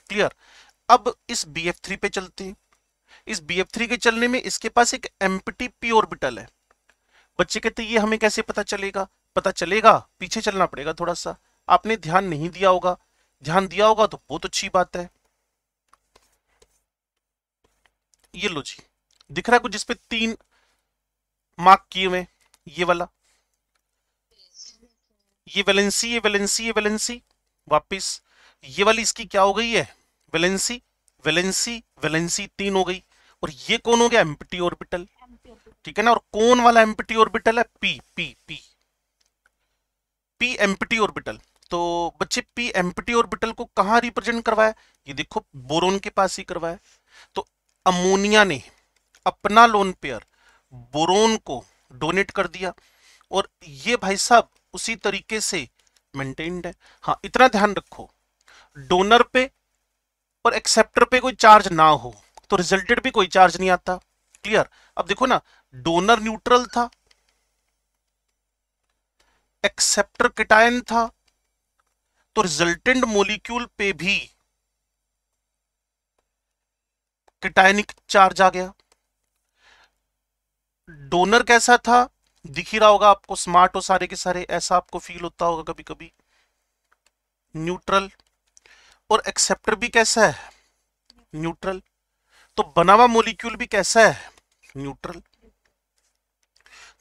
क्लियर अब इस बी एफ थ्री पे चलते हैं इस बी एफ थ्री के चलने में इसके पास एक एम्पटी पी ऑर्बिटल है बच्चे कहते ये हमें कैसे पता चलेगा पता चलेगा पीछे चलना पड़ेगा थोड़ा सा आपने ध्यान नहीं दिया होगा ध्यान दिया होगा तो बहुत तो अच्छी बात है ये लो जी दिख रहा है कुछ जिसपे तीन मार्क किए हुए ये वाला ये वैलेंसी ये वैलेंसी ये वैलेंसी वापिस ये वाली इसकी क्या हो गई है वैलेंसी वैलेंसी वैलेंसी तीन हो गई और ये कौन हो गया एम्पटी ऑर्बिटल ठीक है ना और कौन वाला एम्पटी ऑर्बिटल है P P P P empty orbital तो बच्चे पी एम्पटी ऑर्बिटल को कहा रिप्रेजेंट करवाया ये देखो बोरोन के पास ही करवाया तो अमोनिया ने अपना लोन पेयर बोरोन को डोनेट कर दिया और ये भाई साहब उसी तरीके से मेंटेन्ड है हाँ इतना ध्यान रखो डोनर पे और एक्सेप्टर पे कोई चार्ज ना हो तो रिजल्टेड भी कोई चार्ज नहीं आता क्लियर अब देखो ना डोनर न्यूट्रल था एक्सेप्टर किटायन था तो रिजल्टेंट मोलिक्यूल पे भी कैटाइनिक चार्ज आ गया डोनर कैसा था दिख ही रहा होगा आपको स्मार्ट हो सारे के सारे ऐसा आपको फील होता होगा कभी कभी न्यूट्रल और एक्सेप्टर भी कैसा है न्यूट्रल तो बना हुआ मोलिक्यूल भी कैसा है न्यूट्रल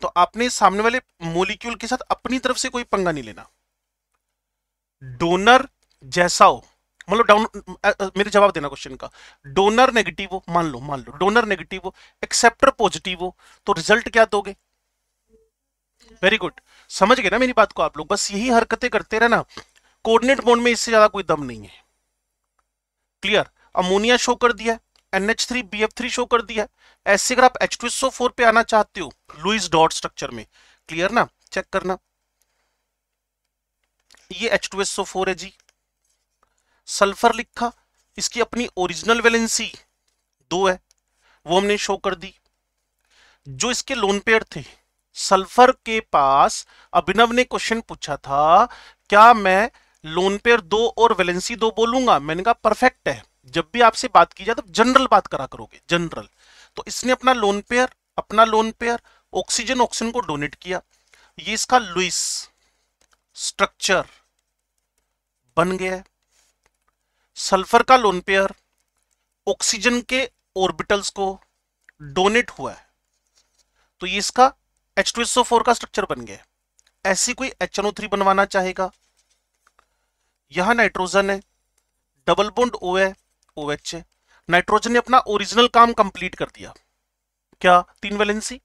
तो आपने सामने वाले मोलिक्यूल के साथ अपनी तरफ से कोई पंगा नहीं लेना डोनर जैसा हो मतलब डाउन मेरे जवाब देना क्वेश्चन का डोनर नेगेटिव हो मान लो मान लो डोनर नेगेटिव हो एक्सेप्टर पॉजिटिव हो तो रिजल्ट क्या दोगे वेरी गुड समझ गए ना मेरी बात को आप लोग बस यही हरकतें करते रहना कोऑर्डिनेट बोन में इससे ज्यादा कोई दम नहीं है क्लियर अमोनिया शो कर दिया N H three B F three show कर दिया ऐसे अगर आप एच टू एसओ फोर पे आना चाहते हो लुइस डॉट स्ट्रक्चर में क्लियर ना चेक करना ये एच टू एसओ फोर है जी सल्फर लिखा इसकी अपनी ओरिजिनल वैलेंसी दो है वो हमने शो कर दी जो इसके लोन पेयर थे सल्फर के पास अभिनव ने क्वेश्चन पूछा था क्या मैं लोन पेयर दो और वैलेंसी दो बोलूंगा मैंने कहा परफेक्ट है जब भी आपसे बात की जाए तो जनरल बात करा करोगे जनरल तो इसने अपना लोन पेयर अपना लोन पेयर ऑक्सीजन ऑक्सीजन को डोनेट किया ये इसका लुइस स्ट्रक्चर बन गया है सल्फर का लोन पेयर ऑक्सीजन के ऑर्बिटल्स को डोनेट हुआ है तो ये इसका एच फोर का स्ट्रक्चर बन गया ऐसी कोई एच एन ओ थ्री बनवाना चाहेगा यहां नाइट्रोजन है डबल बोन्ड ओ है ओ एच है नाइट्रोजन ने अपना ओरिजिनल काम कंप्लीट कर दिया क्या तीन वैलेंसी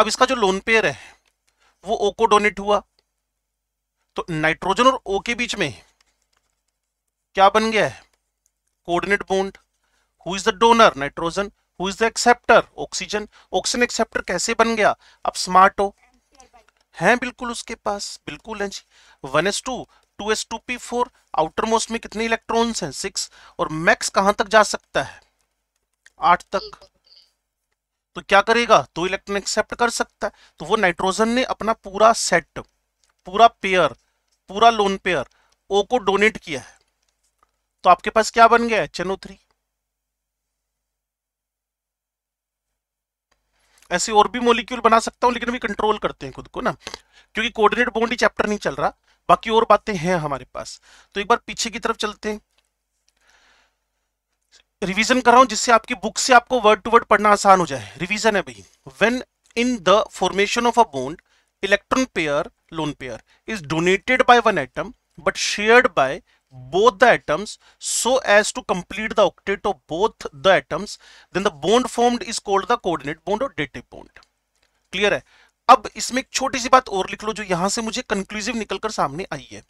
अब इसका जो लोन पेयर है वो ओ को डोनेट हुआ तो नाइट्रोजन और ओ के बीच में क्या बन गया है coordinate bond who is the donor nitrogen who is the acceptor oxygen oxygen acceptor कैसे बन गया अब स्मार्ट हो है बिल्कुल उसके पास बिल्कुल है जी one S two two S two P four outermost में कितने इलेक्ट्रॉन्स हैं सिक्स और मैक्स कहां तक जा सकता है आठ तक तो क्या करेगा दो इलेक्ट्रॉन एक्सेप्ट कर सकता है तो वो नाइट्रोजन ने अपना पूरा सेट पूरा पेयर पूरा लोन पेयर ओ को डोनेट किया है तो आपके पास क्या बन गया चेनो थ्री ऐसे और भी मोलिक्यूल बना सकता हूं लेकिन अभी कंट्रोल करते हैं खुद को ना क्योंकि कोऑर्डिनेट बॉन्ड ही चैप्टर नहीं चल रहा बाकी और बातें हैं हमारे पास तो एक बार पीछे की तरफ चलते हैं रिवीजन कर रहा हूं जिससे आपकी बुक से आपको वर्ड टू वर्ड पढ़ना आसान हो जाए रिवीजन है भाई when in the formation of a bond electron pair lone pair is donated by one atom but shared by both the atoms so as to complete the octet of both the atoms then the bond formed is called the coordinate bond or dative bond clear है अब इसमें एक छोटी सी बात और लिख लो जो यहां से मुझे कंक्लूसिव निकलकर सामने आई है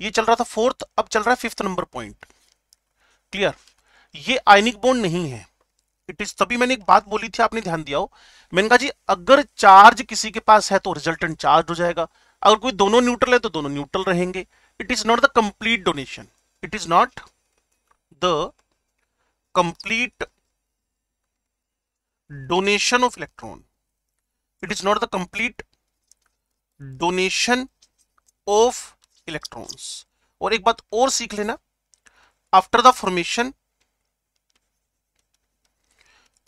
ये चल रहा था फोर्थ अब चल रहा है फिफ्थ नंबर पॉइंट क्लियर ये आयनिक बॉन्ड नहीं है इट इज तभी मैंने एक बात बोली थी आपने ध्यान दिया हो मैंने कहा जी अगर चार्ज किसी के पास है तो रिजल्टेंट चार्ज हो जाएगा अगर कोई दोनों न्यूट्रल है तो दोनों न्यूट्रल रहेंगे it is not the complete donation it is not the complete donation of electron it is not the complete donation of electrons और एक बात और सीख लेना after the formation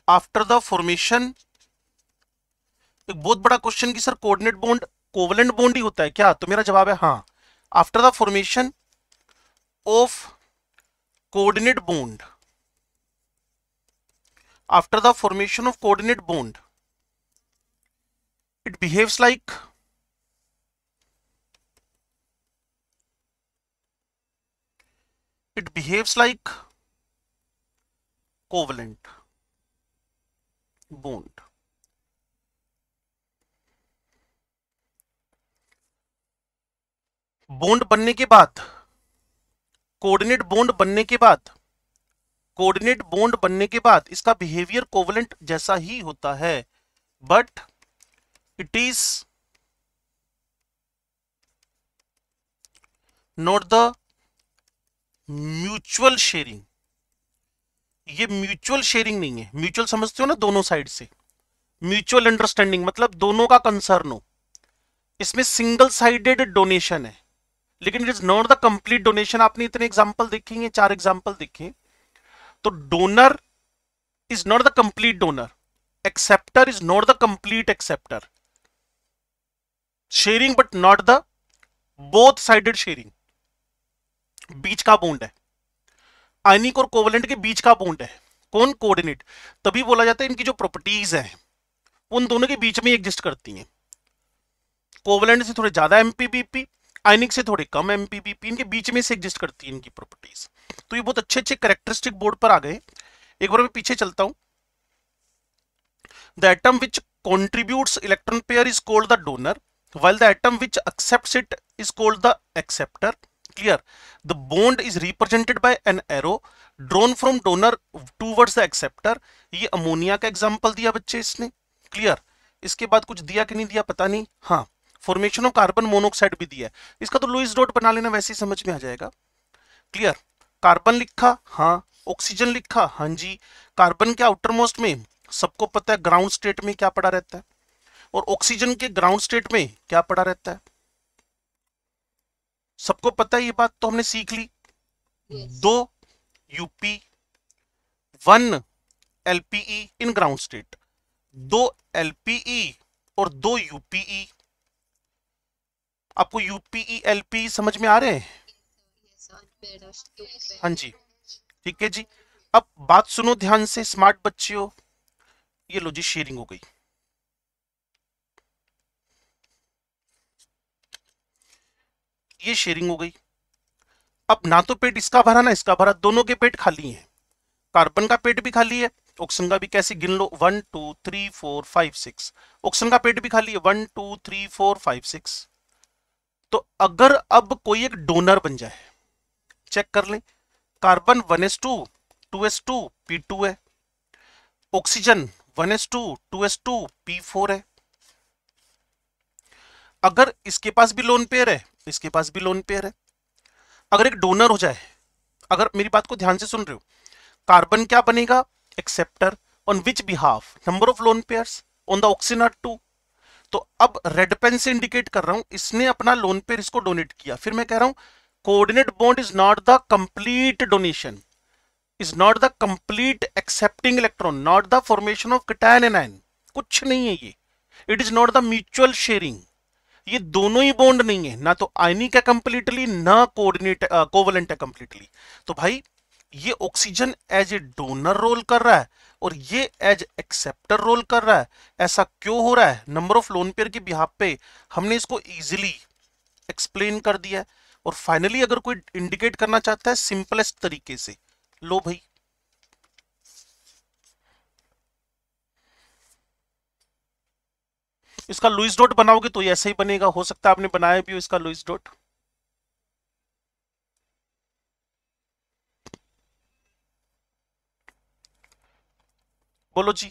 after the formation एक बहुत बड़ा क्वेश्चन कि sir coordinate bond covalent bond ही होता है क्या तो मेरा जवाब है हाँ after the formation of coordinate bond after the formation of coordinate bond it behaves like it behaves like covalent bond bond बनने के बाद कोऑर्डिनेट बोन्ड बनने के बाद कोऑर्डिनेट बॉन्ड बनने के बाद इसका बिहेवियर कोवलेंट जैसा ही होता है but it is not the mutual sharing ये म्यूचुअल शेयरिंग नहीं है म्यूचुअल समझते हो ना दोनों साइड से म्यूचुअल अंडरस्टैंडिंग मतलब दोनों का कंसर्न हो इसमें सिंगल साइडेड डोनेशन है लेकिन it is not the complete donation आपने इतने एग्जाम्पल हैं चार एग्जाम्पल देखे तो donor is not the complete donor acceptor is not the complete acceptor sharing but not the both sided sharing बीच का बोन्ड है आइनिक और कोवलेंट के बीच का बोन्ड है कौन कोऑर्डिनेट तभी बोला जाता है इनकी जो प्रॉपर्टीज हैं उन दोनों के बीच में एग्जिस्ट करती हैं कोवलेंट से थोड़े ज्यादा एमपीबीपी आइनिक से थोड़े कम एम इनके बीच में से एग्जिस्ट करती है इनकी प्रॉपर्टीज तो ये बहुत अच्छे अच्छे करेक्टरिस्टिक बोर्ड पर आ गए एक बार मैं पीछे चलता हूं the atom which contribute electron pair is called the donor well the atom which accept it is called the acceptor clear the bond is represented by an arrow drawn from donor towards the acceptor ये ammonia का example दिया बच्चे इसने clear इसके बाद कुछ दिया कि नहीं दिया पता नहीं हाँ फॉर्मेशन ऑफ कार्बन मोनोक्साइड भी दिया है इसका तो लुइस डॉट बना लेना वैसे ही समझ में आ जाएगा क्लियर कार्बन लिखा हाँ ऑक्सीजन लिखा हाँ जी कार्बन के आउटर मोस्ट में सबको पता है ग्राउंड स्टेट में क्या पड़ा रहता है और ऑक्सीजन के ग्राउंड स्टेट में क्या पड़ा रहता है सबको पता है ये बात तो हमने सीख ली yes. दो UP one LPE in ground state दो एलपीई e और दो यूपीई आपको यूपीएलपी e समझ में आ रहे हैं हाँ जी ठीक है जी अब बात सुनो ध्यान से स्मार्ट बच्चे हो ये लो जी शेयरिंग हो गई ये शेयरिंग हो गई अब ना तो पेट इसका भरा ना इसका भरा दोनों के पेट खाली हैं कार्बन का पेट भी खाली है ऑक्सीजन का भी कैसे गिन लो one two three four five six oxygen का पेट भी खाली है one two three four five six तो अगर अब कोई एक डोनर बन जाए चेक कर ले carbon one S two two S two P two है oxygen one S two two S two P four है अगर इसके पास भी लोन पेयर है इसके पास भी लोन पेयर है अगर एक डोनर हो जाए अगर मेरी बात को ध्यान से सुन रहे हो कार्बन क्या बनेगा acceptor on which behalf number of lone pairs on the oxygen two तो अब रेड पेन से इंडिकेट कर रहा हूं इसने अपना लोन पेयर इसको डोनेट किया फिर मैं कह रहा हूं coordinate bond is not the complete donation is not the complete accepting electron not the formation of cation anion कुछ नहीं है ये it is not the mutual sharing ये दोनों ही बॉन्ड नहीं है ना तो आयनिक है कंप्लीटली ना कोऑर्डिनेट कोवलेंट uh, है कंप्लीटली तो भाई ये oxygen as a donor role कर रहा है और ये एज एक्सेप्टर रोल कर रहा है ऐसा क्यों हो रहा है नंबर ऑफ लोन पेयर के बिहाफ पे हमने इसको ईजिली एक्सप्लेन कर दिया है और फाइनली अगर कोई इंडिकेट करना चाहता है सिंपलेस्ट तरीके से लो भाई इसका लुइस डॉट बनाओगे तो ऐसे ही बनेगा हो सकता है आपने बनाया भी हो इसका लुइस डॉट बोलो जी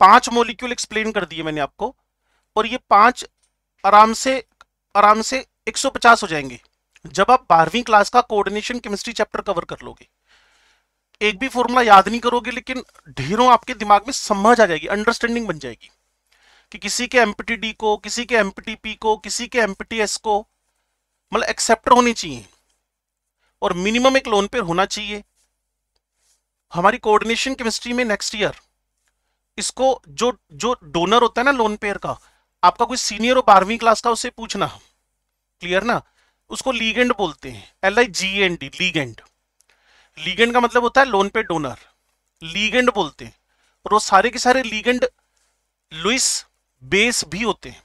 पांच मोलिक्यूल एक्सप्लेन कर दिए मैंने आपको और ये पांच आराम से आराम से 150 हो जाएंगे जब आप बारहवीं क्लास का कोऑर्डिनेशन केमिस्ट्री चैप्टर कवर कर लोगे एक भी फॉर्मूला याद नहीं करोगे लेकिन ढेरों आपके दिमाग में समझ आ जाएगी अंडरस्टैंडिंग बन जाएगी कि किसी के एमपीटी को किसी के एमपीटी को किसी के एमपीटी को मतलब एक्सेप्टर होने चाहिए और मिनिमम एक लोन पेयर होना चाहिए हमारी कोऑर्डिनेशन केमिस्ट्री में नेक्स्ट ईयर इसको जो जो डोनर होता है ना लोन पेयर का आपका कोई सीनियर हो बारहवीं क्लास का उसे पूछना क्लियर ना उसको लीगेंड बोलते हैं L I G N D ligand ligand का मतलब होता है लोन पे डोनर लीगेंड बोलते हैं और वो सारे के सारे लीगेंड लुइस बेस भी होते हैं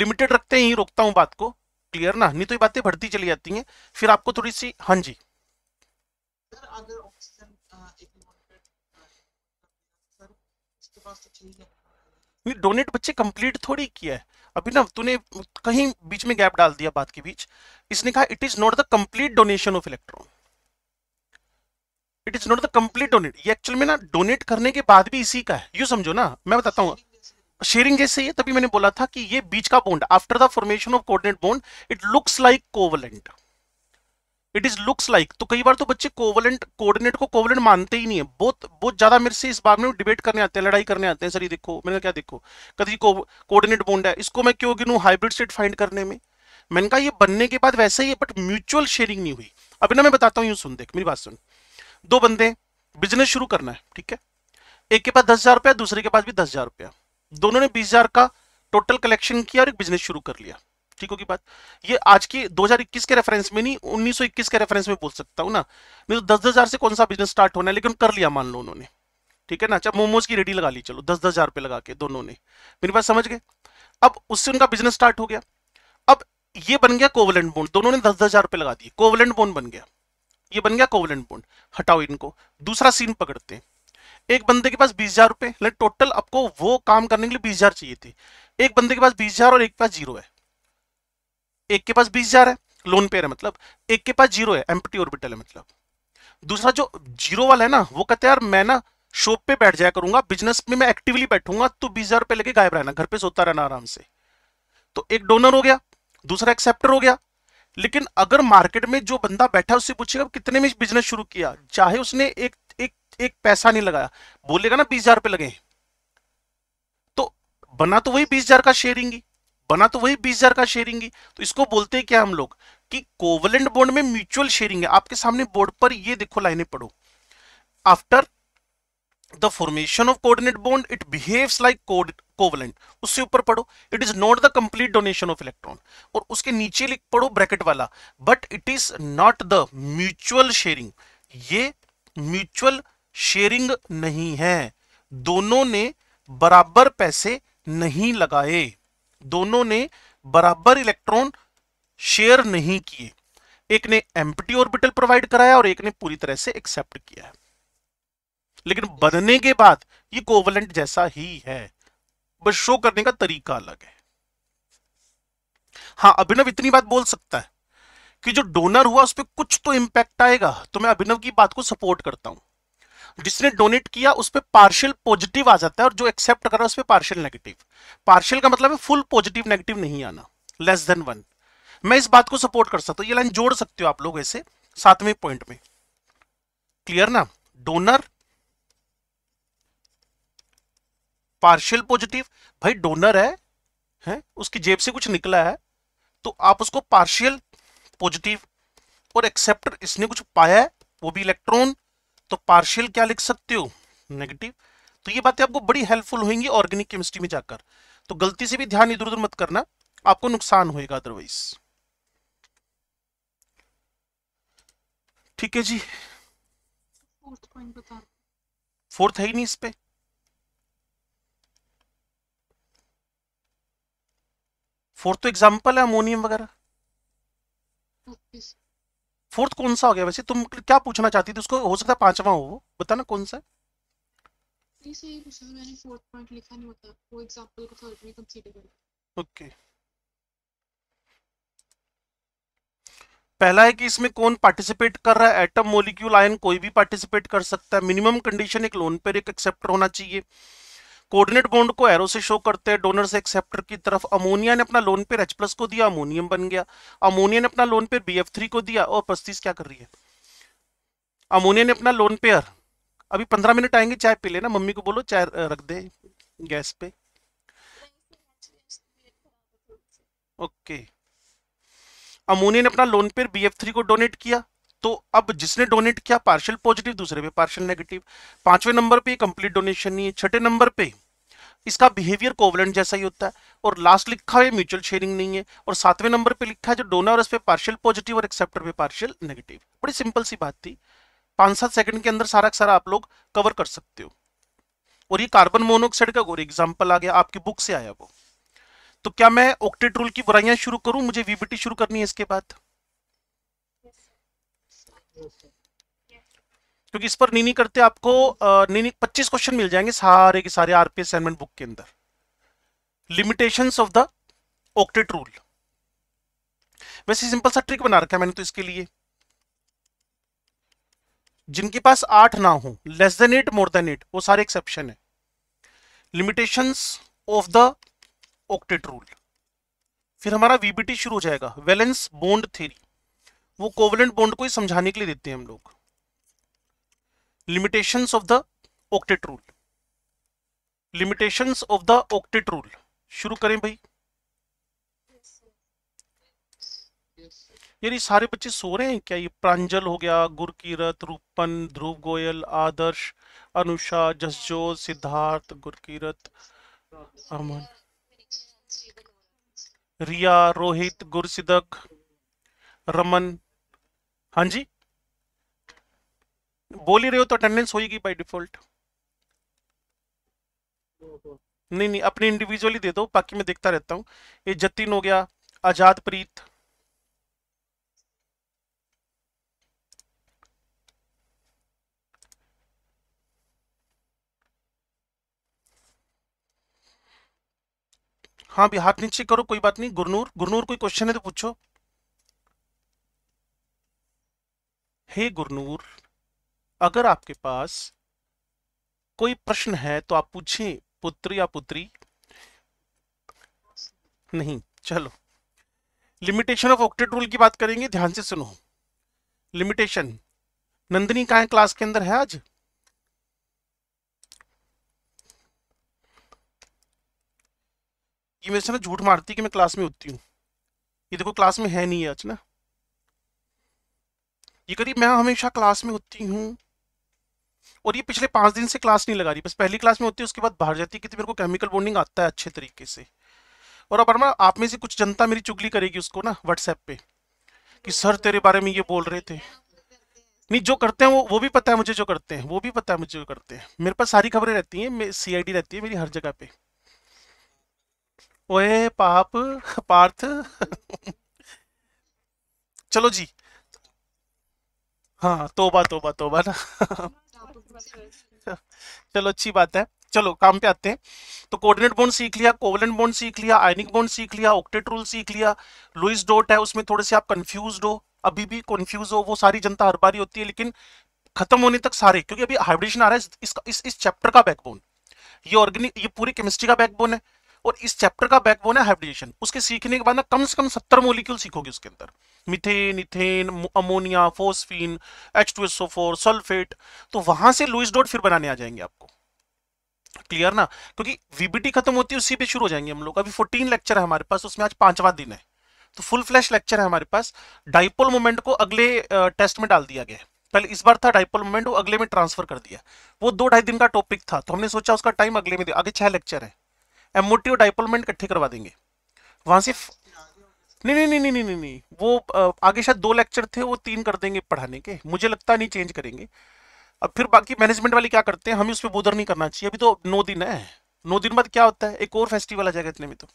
लिमिटेड रखते हैं ही रोकता हूं बात को क्लियर ना नहीं तो ये बातें बढ़ती चली जाती हैं फिर आपको थोड़ी सी हाँ जी अगर ये डोनेट बच्चे कंप्लीट थोड़ी किया है अभी ना तूने कहीं बीच में गैप डाल दिया बात के बीच इसने कहा it is not the complete donation of electron it is not the complete donate ये एक्चुअल में ना डोनेट करने के बाद भी इसी का है यू समझो ना मैं बताता हूँ शेयरिंग जैसे ये तभी मैंने बोला था कि ये बीच का bond after the formation of coordinate bond it looks like covalent it is looks like तो कई बार तो बच्चे कोवलेंट कोऑर्डिनेट को कोवलेंट मानते ही नहीं है बहुत बहुत ज्यादा मेरे से इस बार में डिबेट करने आते हैं लड़ाई करने आते हैं सर ये देखो मैंने क्या देखो कभी कोऑर्डिनेट बोंड है इसको मैं क्यों गिनूँ हाइब्रिड स्टेट फाइंड करने में मैंने कहा ये बनने के बाद वैसे ही है बट म्यूचुअल शेयरिंग नहीं हुई अभी ना मैं बताता हूँ यूँ सुन देख मेरी बात सुन दो बंदे बिजनेस शुरू करना है ठीक है एक के पास दस हजार रुपया दूसरे के पास भी दस हजार रुपया दोनों ने बीस हजार का टोटल कलेक्शन किया और एक बिजनेस शुरू कर लिया ठीक होगी बात ये आज की 2021 के रेफरेंस में नहीं 1921 के रेफरेंस में पूछ सकता हूँ ना नहीं तो दस हजार से कौन सा बिजनेस स्टार्ट होना है लेकिन कर लिया मान लो उन्होंने ठीक है ना चाहे अच्छा, मोमोज की रेडी लगा ली चलो दस दस हजार लगा के दोनों ने मेरी बात समझ गए अब उससे उनका बिजनेस स्टार्ट हो गया अब ये बन गया कोवलेंट बोन दोनों ने दस दस हजार लगा दिए कोवलेंट बोन बन गया ये बन गया कोवलेंट बोन हटाओ इनको दूसरा सीन पकड़ते हैं एक बंदे के पास बीस हजार रुपए टोटल मतलब आपको वो काम करने के लिए बीस हजार चाहिए थे एक बंदे के पास बीस हजार और एक पास जीरो है एक के पास बीस हजार है लोन पेयर है मतलब एक के पास जीरो है एम्पटी ऑर्बिटल है मतलब दूसरा जो जीरो वाला है ना वो कहते यार मैं ना शॉप पे बैठ जाया करूंगा बिजनेस में मैं एक्टिवली बैठूंगा तो बीस हजार रुपये लेके गायब रहना घर पे सोता रहना आराम से तो एक डोनर हो गया दूसरा एक्सेप्टर हो गया लेकिन अगर मार्केट में जो बंदा बैठा है उससे पूछेगा कितने में बिजनेस शुरू किया चाहे उसने एक एक एक पैसा नहीं लगाया बोलेगा ना बीस हजार रुपये लगे तो बना तो वही बीस हजार का शेयरिंग ही बना तो वही बीस हजार का शेयरिंग ही तो इसको बोलते हैं क्या हम लोग कि कोवलेंट बोर्ड में म्यूचुअल शेयरिंग है आपके सामने बोर्ड पर ये देखो लाइनें पढ़ो after the formation of coordinate bond it behaves like covalent उससे ऊपर पढ़ो it is not the complete donation of electron और उसके नीचे लिख पढ़ो ब्रैकेट वाला but it is not the mutual sharing ये म्यूचुअल शेयरिंग नहीं है दोनों ने बराबर पैसे नहीं लगाए दोनों ने बराबर इलेक्ट्रॉन शेयर नहीं किए एक ने एम्पटी ऑर्बिटल प्रोवाइड कराया और एक ने पूरी तरह से एक्सेप्ट किया है लेकिन बनने के बाद ये कोवलेंट जैसा ही है बस शो करने का तरीका अलग है हाँ अभिनव इतनी बात बोल सकता है कि जो डोनर हुआ उस पर कुछ तो इंपैक्ट आएगा तो मैं अभिनव की बात को सपोर्ट करता हूं जिसने डोनेट किया उस पर पार्शियल पॉजिटिव आ जाता है और जो एक्सेप्ट कर रहा है उस पर पार्शियल नेगेटिव पार्शियल का मतलब है फुल पॉजिटिव नेगेटिव नहीं आना लेस देन वन मैं इस बात को सपोर्ट कर सकता हूं ये लाइन जोड़ सकते हो आप लोग ऐसे सातवें पॉइंट में क्लियर ना डोनर पार्शियल पॉजिटिव भाई डोनर है है उसकी जेब से कुछ निकला है तो आप उसको पार्शियल पॉजिटिव और एक्सेप्टर इसने कुछ पाया है वो भी इलेक्ट्रॉन तो पार्शियल क्या लिख सकते हो नेगेटिव तो ये बातें आपको बड़ी हेल्पफुल होंगी ऑर्गेनिक केमिस्ट्री में जाकर तो गलती से भी ध्यान इधर उधर मत करना आपको नुकसान होएगा अदरवाइज ठीक है जी फोर्थ है ही नहीं इस पे फोर्थ तो एग्जाम्पल है अमोनियम वगैरह फोर्थ कौन सा हो गया वैसे तुम क्या पूछना चाहती थी उसको हो सकता है पांचवा हो वो बताना कौन सा ओके पहला है कि इसमें कौन पार्टिसिपेट कर रहा है एटम मोलिक्यूल आयन कोई भी पार्टिसिपेट कर सकता है मिनिमम कंडीशन एक लोन पर एक एक्सेप्टर होना चाहिए कोऑर्डिनेट बॉन्ड को एरो से शो करते हैं डोनर से एक्सेप्टर की तरफ अमोनिया ने अपना लोन पेयर एच प्लस को दिया अमोनियम बन गया अमोनिया ने अपना lone pair B F three को दिया और प्रस्तीस क्या कर रही है अमोनिया ने अपना लोन पेयर अभी पंद्रह मिनट आएंगे चाय पी लेना मम्मी को बोलो चाय रख दे गैस पे ओके अमोनिया ने अपना lone pair B F three को डोनेट किया तो अब जिसने डोनेट किया पार्शियल पॉजिटिव दूसरे पे पार्शियल नेगेटिव पांचवें नंबर पे कंप्लीट डोनेशन नहीं है छठे नंबर पे इसका बिहेवियर कोवलेंट जैसा ही होता है और लास्ट लिखा है म्यूचुअल शेयरिंग नहीं है और सातवें नंबर पे लिखा है जो डोनर और उस पर पार्शियल पॉजिटिव और एक्सेप्टर पे पार्शियल नेगेटिव बड़ी सिंपल सी बात थी पांच सात सेकंड के अंदर सारा सारा आप लोग कवर कर सकते हो और ये कार्बन मोनोऑक्साइड का और एग्जाम्पल आ गया आपकी बुक से आया वो तो क्या मैं ऑक्टेट रूल की बुराइयां शुरू करूं मुझे वीबीटी शुरू करनी है इसके बाद क्योंकि इस पर नीनी करते आपको नीनी 25 क्वेश्चन मिल जाएंगे सारे के सारे आरपी असाइनमेंट बुक के अंदर limitation of the octet rule वैसे सिंपल सा ट्रिक बना रखा है मैंने तो इसके लिए जिनके पास आठ ना हो less than eight more than eight वो सारे एक्सेप्शन है limitations of the octet rule फिर हमारा वीबीटी शुरू हो जाएगा वेलेंस बोन्ड थेरी वो कोवलेंट बॉन्ड को ही समझाने के लिए देते हैं हम लोग limitation of the octet rule limitation of the octet rule शुरू करें भाई यार ये सारे बच्चे सो रहे हैं क्या ये प्रांजल हो गया गुरकीरत रूपन ध्रुव गोयल आदर्श अनुषा जसजोत सिद्धार्थ गुरकीरत अमन रिया रोहित गुरसिदक रमन हाँ जी बोल ही रहे हो तो अटेंडेंस होगी बाय डिफॉल्ट नहीं नहीं अपने इंडिविजुअली दे दो बाकी मैं देखता रहता हूँ ये जतिन हो गया आजाद प्रीत हाँ भी हाथ नीचे करो कोई बात नहीं गुरनूर गुरनूर कोई क्वेश्चन है तो पूछो हे गुरनूर अगर आपके पास कोई प्रश्न है तो आप पूछें पुत्र या पुत्री नहीं चलो लिमिटेशन ऑफ ऑक्टेट रूल की बात करेंगे ध्यान से सुनो लिमिटेशन नंदिनी कहा क्लास के अंदर है आज ये मेरे से ना झूठ मारती कि मैं क्लास में उठती हूँ ये देखो क्लास में है नहीं है आज ना ये करीब मैं हमेशा क्लास में होती हूँ और ये पिछले पाँच दिन से क्लास नहीं लगा रही बस पहली क्लास में होती है उसके बाद बाहर जाती है कि मेरे को केमिकल बॉन्डिंग आता है अच्छे तरीके से और अब अरमा आप में से कुछ जनता मेरी चुगली करेगी उसको ना व्हाट्सएप पे कि सर तेरे बारे में ये बोल रहे थे नहीं जो करते हैं वो वो भी पता है मुझे जो करते हैं वो भी पता है मुझे जो करते हैं मेरे पास सारी खबरें रहती हैं सी आई रहती है मेरी हर जगह पे ओए पाप पार्थ (laughs) चलो जी हाँ तोबा तोबा तोबा ना चलो अच्छी बात है चलो काम पे आते हैं तो कोऑर्डिनेट बॉन्ड सीख लिया कोवलेंट बॉन्ड सीख लिया आयनिक बॉन्ड सीख लिया ऑक्टेट रूल सीख लिया लुइस डोट है उसमें थोड़े से आप कंफ्यूज हो अभी भी कंफ्यूज हो वो सारी जनता हर बारी होती है लेकिन खत्म होने तक सारे क्योंकि अभी हाइब्रिडेशन आ रहा है इस इस, इस चैप्टर का बैकबोन ये ऑर्गेनिक ये पूरी केमिस्ट्री का बैकबोन है और इस चैप्टर का बैकबोन है हाइब्रिडेशन उसके सीखने के बाद ना कम से कम सत्तर मोलिक्यूल सीखोगे उसके अंदर methane ethane ammonia phosphine H two S O four sulphate तो वहां से लुइस डॉट फिर बनाने आ जाएंगे आपको क्लियर ना क्योंकि वीबीटी खत्म होती है उसी पे शुरू हो जाएंगे हम लोग अभी फोर्टीन लेक्चर है हमारे पास उसमें आज पांचवा दिन है तो फुल फ्लैश लेक्चर है हमारे पास डाइपोल मोमेंट को अगले टेस्ट में डाल दिया गया पहले इस बार था डाइपोल मोमेंट वो अगले में ट्रांसफर कर दिया वो दो ढाई दिन का टॉपिक था तो हमने सोचा उसका टाइम अगले में दिया आगे छह लेक्चर है एमोटिव डाइपोलमेंट इकट्ठे करवा देंगे वहाँ से नहीं नहीं नहीं नहीं नहीं नहीं वो आगे शायद दो लेक्चर थे वो तीन कर देंगे पढ़ाने के मुझे लगता नहीं चेंज करेंगे अब फिर बाकी मैनेजमेंट वाले क्या करते हैं हमें उस पर बोधर नहीं करना चाहिए अभी तो नौ दिन है नौ दिन बाद क्या होता है एक और फेस्टिवल आ जाएगा इतने में तो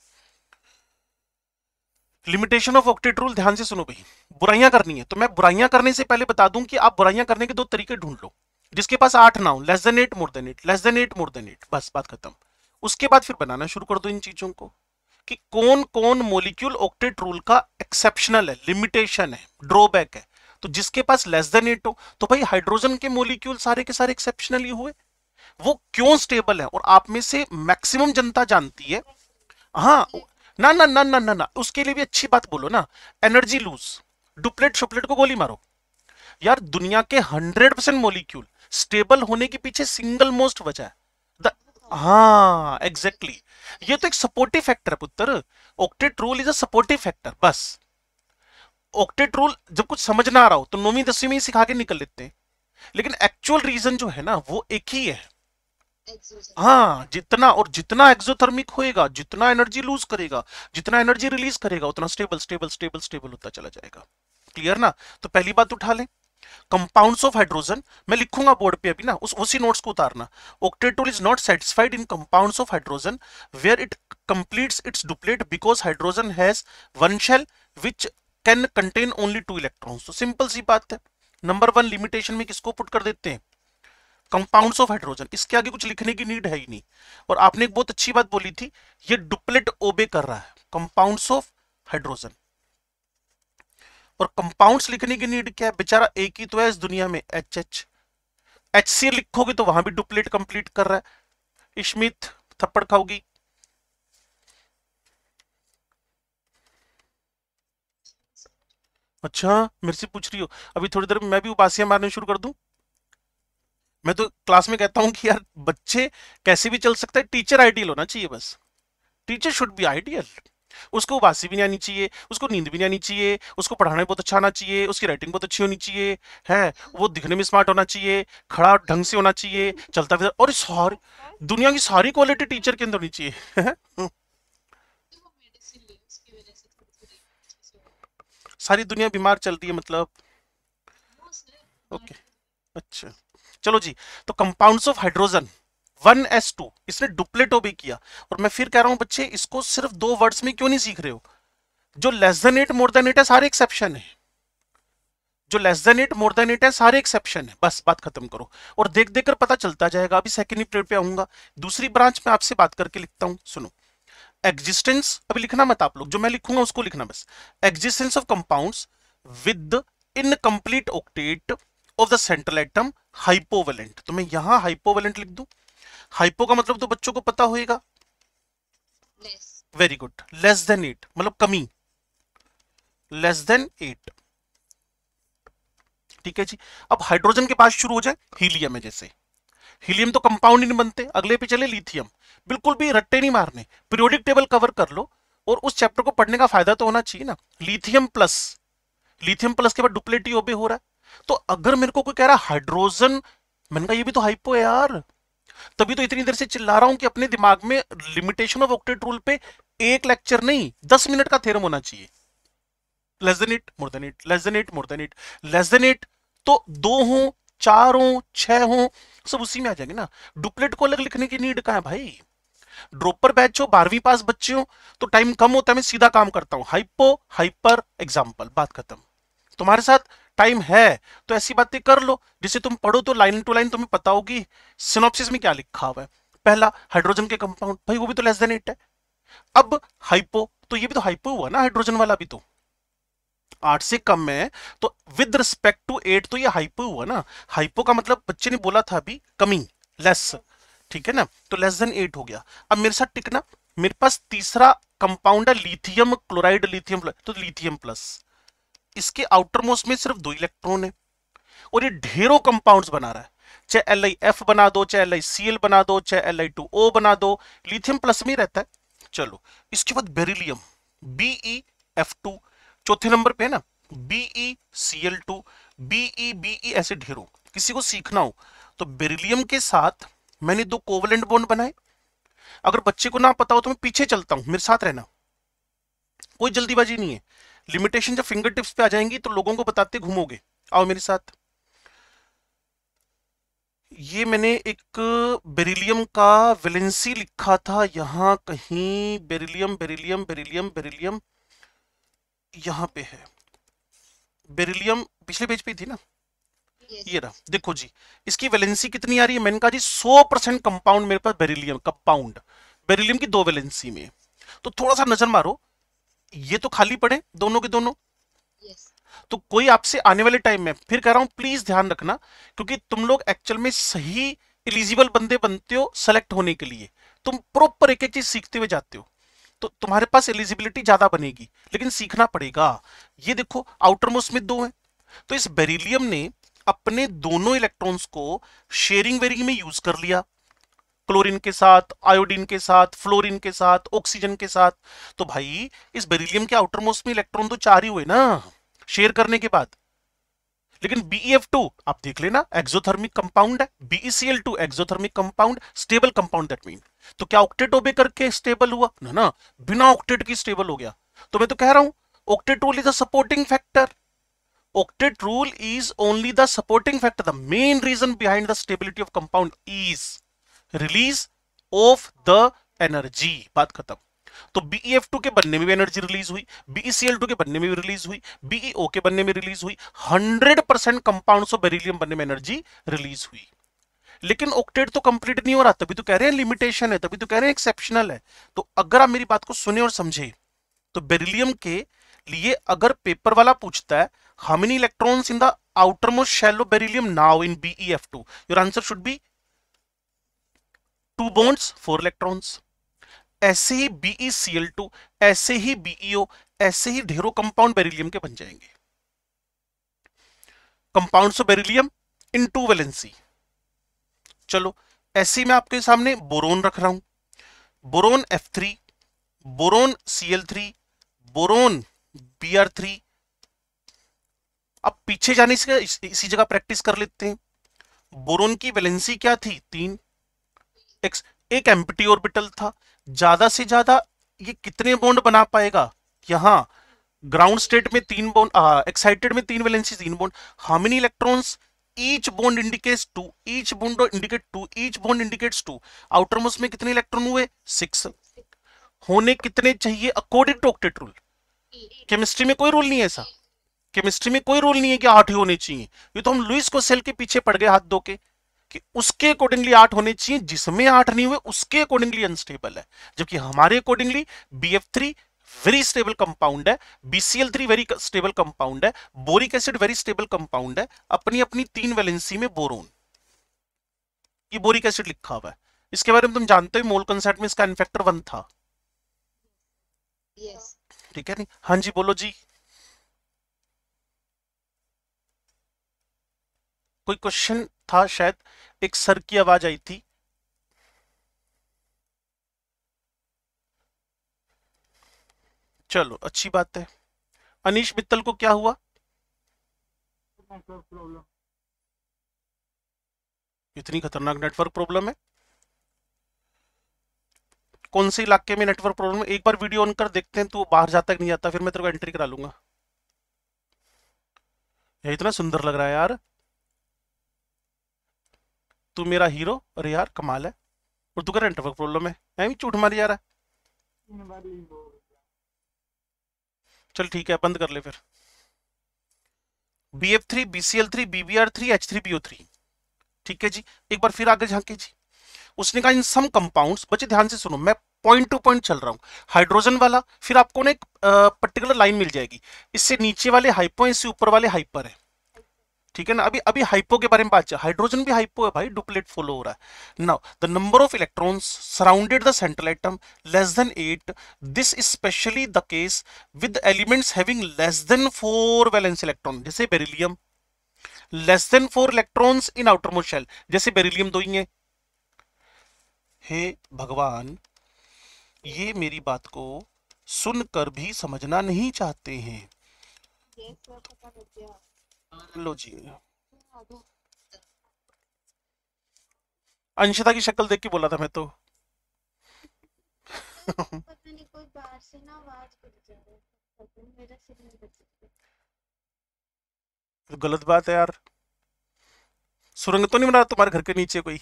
लिमिटेशन ऑफ ऑक्टेट रूल ध्यान से सुनो भाई बुराइयां करनी है तो मैं बुराइयां करने से पहले बता दूं कि आप बुराइयां करने के दो तरीके ढूंढ लो जिसके पास आठ ना हो less than eight more than eight less than eight more than eight बस बात खत्म उसके बाद फिर बनाना शुरू कर दो इन चीजों को कि कौन कौन मोलिक्यूल ऑक्टेट रूल का एक्सेप्शनल है लिमिटेशन है ड्रॉबैक है तो जिसके पास लेस देन एट हो तो भाई हाइड्रोजन के मोलिक्यूल सारे के सारे एक्सेप्शनली हुए वो क्यों स्टेबल है और आप में से मैक्सिमम जनता जानती है हाँ ना ना ना ना ना ना उसके लिए भी अच्छी बात बोलो ना एनर्जी लूज डुप्लेट शुप्लेट को गोली मारो यार दुनिया के हंड्रेड परसेंट मोलिक्यूल स्टेबल होने के पीछे सिंगल मोस्ट वजह है हाँ एग्जैक्टली exactly. ये तो एक सपोर्टिव फैक्टर है पुत्र octet rule is a supportive factor बस ऑक्टेट रूल जब कुछ समझ ना आ रहा हो तो नौवीं दसवीं में ही सिखा के निकल लेते हैं लेकिन एक्चुअल रीजन जो है ना वो एक ही है हाँ जितना और जितना एक्सोथर्मिक होएगा जितना एनर्जी लूज करेगा जितना एनर्जी रिलीज करेगा उतना स्टेबल स्टेबल स्टेबल स्टेबल होता चला जाएगा क्लियर ना तो पहली बात उठा लें कंपाउंड्स ऑफ हाइड्रोजन मैं लिखूंगा बोर्ड पे अभी ना उस उसी नोट्स को उतारना octet rule is not satisfied in compounds of hydrogen where it completes its duplet because hydrogen has one shell which can contain only two electrons तो सिंपल सी बात है नंबर वन लिमिटेशन में किसको पुट कर देते हैं कंपाउंड्स ऑफ हाइड्रोजन इसके आगे कुछ लिखने की नीड है ही नहीं और आपने एक बहुत अच्छी बात बोली थी ये डुप्लेट ओबे कर रहा है कंपाउंड्स ऑफ हाइड्रोजन और कंपाउंड्स लिखने की नीड क्या है बेचारा एक ही तो है इस दुनिया में एच एच एच सी लिखोगे तो वहां भी डुप्लेट कंप्लीट कर रहा है स्मिथ थप्पड़ खाओगी अच्छा मेरे से पूछ रही हो अभी थोड़ी देर में मैं भी उपासियां मारने शुरू कर दू मैं तो क्लास में कहता हूं कि यार बच्चे कैसे भी चल सकता है टीचर आइडियल होना चाहिए बस टीचर शुड बी आइडियल उसको उबासी भी नहीं आनी चाहिए उसको नींद भी नहीं आनी चाहिए उसको पढ़ाने में बहुत अच्छा आना चाहिए उसकी राइटिंग बहुत अच्छी होनी चाहिए है वो दिखने में स्मार्ट होना चाहिए खड़ा ढंग से होना चाहिए चलता फिर और सारी दुनिया की सारी क्वालिटी टीचर के अंदर होनी चाहिए हम्म। सारी दुनिया बीमार चलती है मतलब ओके okay. अच्छा चलो जी तो compounds of hydrogen one S two इसने डुप्लेटो भी किया और मैं फिर कह रहा हूं बच्चे इसको सिर्फ दो वर्ड्स में क्यों नहीं सीख रहे हो जो less than eight more than eight है सारे एक्सेप्शन है जो less than eight more than eight है सारे एक्सेप्शन है बस बात खत्म करो और देख देख कर पता चलता जाएगा अभी सेकेंड पीरियड पे आऊंगा दूसरी ब्रांच में आपसे बात करके लिखता हूं सुनो एग्जिस्टेंस अभी लिखना मत आप लोग जो मैं लिखूंगा उसको लिखना बस existence of compound with incomplete octet of the central atom hypovalent तो मैं यहां हाइपोवेलेंट लिख दूं हाइपो का मतलब तो बच्चों को पता होगा very good less than eight मतलब कमी लेस देन एट ठीक है जी अब हाइड्रोजन के पास शुरू हो जाए हीलियम है जैसे हीलियम तो कंपाउंड ही नहीं बनते अगले पे चले लिथियम बिल्कुल भी रट्टे नहीं मारने पीरियोडिक टेबल कवर कर लो और उस चैप्टर को पढ़ने का फायदा तो होना चाहिए ना लिथियम प्लस लिथियम प्लस के बाद डुप्लेटी ओबे हो रहा है तो अगर मेरे को कोई कह रहा हाइड्रोजन मैंने कहा ये भी तो हाइपो है यार तभी तो इतनी देर से चिल्ला रहा हूं कि अपने दिमाग में लिमिटेशन ऑफ ऑक्टेट रूल पे एक लेक्चर नहीं दस मिनट का थेरम होना चाहिए less than it more than eight less than it more than eight less than it तो दो हो चार हो छह हो सब उसी में आ जाएंगे ना डुप्लेट को अलग लिखने की नीड कहा है भाई ड्रोपर बैच हो बारहवीं पास बच्चे हो तो टाइम कम होता है मैं सीधा काम करता हूं हाइपो हाइपर एग्जाम्पल बात खत्म तुम्हारे साथ टाइम है तो ऐसी बातें कर लो जिसे तुम पढ़ो तो लाइन टू लाइन तुम्हें पता होगी सिनोप्सिस में क्या लिखा हुआ है पहला हाइड्रोजन के कंपाउंड भाई वो भी तो लेस देन एट है अब हाइपो तो ये भी तो हाइपो हुआ ना हाइड्रोजन वाला भी तो आठ से कम है तो विद रिस्पेक्ट टू एट तो ये हाइपो हुआ ना हाइपो का मतलब बच्चे ने बोला था अभी कमी लेस ठीक है ना तो लेस देन एट हो गया अब मेरे साथ टिकना मेरे पास तीसरा कंपाउंड है लिथियम क्लोराइड लिथियम तो लिथियम प्लस इसके आउटर मोस्ट में सिर्फ दो इलेक्ट्रॉन है और ये ढेरों कंपाउंड्स बना रहा है चाहे एल आई एफ बना दो चाहे एल आई सी एल बना दो चाहे एल आई टू ओ बना दो लिथियम प्लस में रहता है चलो इसके बाद बेरिलियम बीई एफ टू चौथे नंबर पे है ना B E C L two B E B E ऐसे ढेरों किसी को सीखना हो तो बेरिलियम के साथ मैंने दो कोवलेंट बॉन्ड बनाए अगर बच्चे को ना पता हो तो मैं पीछे चलता हूं मेरे साथ रहना कोई जल्दीबाजी नहीं है लिमिटेशन जब फिंगर टिप्स पे आ जाएंगी तो लोगों को बताते घूमोगे आओ मेरे साथ ये मैंने एक बेरिलियम का वेलेंसी लिखा था यहां कहीं बेरिलियम बेरिलियम बेरिलियम बेरिलियम यहां पे है बेरिलियम पिछले पेज पे थी ना ये रहा देखो जी इसकी वेलेंसी कितनी आ रही है मैंने कहा जी 100 परसेंट कंपाउंड मेरे पास बेरिलियम कंपाउंड बेरिलियम की दो वेलेंसी में तो थोड़ा सा नजर मारो ये तो खाली पड़े दोनों के दोनों तो कोई आपसे आने वाले टाइम में फिर कह रहा हूं प्लीज ध्यान रखना क्योंकि तुम लोग एक्चुअल में सही एलिजिबल बंदे बनते हो सेलेक्ट होने के लिए तुम प्रॉपर एक एक चीज सीखते हुए जाते हो तो तुम्हारे पास एलिजिबिलिटी ज्यादा बनेगी लेकिन सीखना पड़ेगा ये देखो आउटर मोस्ट में दो है तो इस बेरिलियम ने अपने दोनों इलेक्ट्रॉन्स को शेयरिंग वेरिंग में यूज कर लिया क्लोरीन के साथ आयोडीन के साथ फ्लोरीन के साथ ऑक्सीजन के साथ तो भाई इस बेरिलियम के आउटर मोस्ट में इलेक्ट्रॉन तो चार ही हुए ना शेयर करने के बाद लेकिन BeF2 आप देख लेना एक्सोथर्मिक कंपाउंड है BeCl2 exothermic compound stable compound that mean तो क्या ऑक्टेट ओबे करके स्टेबल हुआ ना ना बिना ऑक्टेट की स्टेबल हो गया तो मैं तो कह रहा हूं octet rule is the supporting factor octet rule is only the supporting factor the main reason behind the stability of compound is release of the energy बात खत्म तो BeF2 के बनने में भी एनर्जी रिलीज हुई BeCl2 के बनने में भी रिलीज हुई BeO के बनने में रिलीज हुई 100 परसेंट कंपाउंड ऑफ बेरिलियम बनने में एनर्जी रिलीज हुई लेकिन ऑक्टेट तो कंप्लीट नहीं हो रहा तभी तो कह रहे हैं लिमिटेशन है तभी तो कह रहे हैं एक्सेप्शनल है तो अगर आप मेरी बात को सुने और समझे तो बेरिलियम के लिए अगर पेपर वाला पूछता है how many electrons in the outer shell of beryllium now in B E F BeF2? Your answer should be two bonds four electrons ऐसे ही बीई सी एल टू ऐसे ही बीईओ e ऐसे ही ढेरों कंपाउंड बेरिलियम के बन जाएंगे compounds of beryllium in two valency चलो ऐसे मैं आपके सामने बोरोन रख रहा हूं boron F3, boron Cl3, boron Br3 अब पीछे जाने से इसी जगह प्रैक्टिस कर लेते हैं बोरोन की वैलेंसी क्या थी तीन एक्स एक एम्पटी ऑर्बिटल था ज्यादा से ज्यादा ये कितने बॉन्ड बना पाएगा यहाँ ग्राउंड स्टेट में तीन बोन एक्साइटेड में तीन वैलेंसी तीन bond how many electrons each each indicates two each each indicate two each each indicates two outermost में कितने इलेक्ट्रॉन हुए सिक्स होने कितने चाहिए according to octet rule chemistry में कोई रूल नहीं है ऐसा केमिस्ट्री में कोई रूल नहीं है कि आठ ही होने चाहिए ये तो हम लुइस को सेल के पीछे पड़ गए हाथ धो के कि उसके अकॉर्डिंगली आठ होने चाहिए जिसमें आठ नहीं हुए उसके अकॉर्डिंगली अनस्टेबल है जबकि हमारे accordingly B F three very stable compound है B C L three very stable compound है boric acid very stable compound है अपनी अपनी तीन वैलेंसी में बोरोन ये बोरिक एसिड लिखा हुआ है इसके बारे में तुम जानते हो मोल कंसेप्ट में इसका इन्फेक्टर वन था yes. ठीक है नहीं हाँ जी बोलो जी कोई क्वेश्चन था शायद एक सर की आवाज आई थी चलो अच्छी बात है अनिश मित्तल को क्या हुआ इतनी खतरनाक नेटवर्क प्रॉब्लम है कौन से इलाके में नेटवर्क प्रॉब्लम है एक बार वीडियो ऑन कर देखते हैं तो बाहर जाता है कि नहीं जाता फिर मैं तेरे को एंट्री करा लूंगा यही इतना सुंदर लग रहा है यार तू मेरा हीरो अरे यार कमाल है और तू करंट वर्क प्रॉब्लम है मैं भी झूठ मारी जा रहा चल ठीक है बंद कर ले फिर B F three B C L three B B R three H three B O three ठीक है जी एक बार फिर आगे झांके जी उसने कहा इन सम कंपाउंड्स बच्चे ध्यान से सुनो मैं पॉइंट टू पॉइंट चल रहा हूँ हाइड्रोजन वाला फिर आपको ना एक पर्टिकुलर लाइन मिल जाएगी इससे नीचे वाले हाइपो इससे ऊपर वाले हाइपर है ठीक है ना अभी अभी हाइपो के बारे में बात हाइड्रोजन भी हाइपो है भाई डुप्लेट फॉलो हो रहा है now the number of electrons surrounded the central atom less than eight this is specially the case with elements having less than four valence electron जैसे beryllium less than four electrons in outermost shell जैसे beryllium दो ही है हे भगवान ये मेरी बात को सुनकर भी समझना नहीं चाहते हैं लो जी अंशिता की शक्ल देख के बोला था मैं तो, तो गलत बात है यार सुरंग तो नहीं बना तुम्हारे घर के नीचे कोई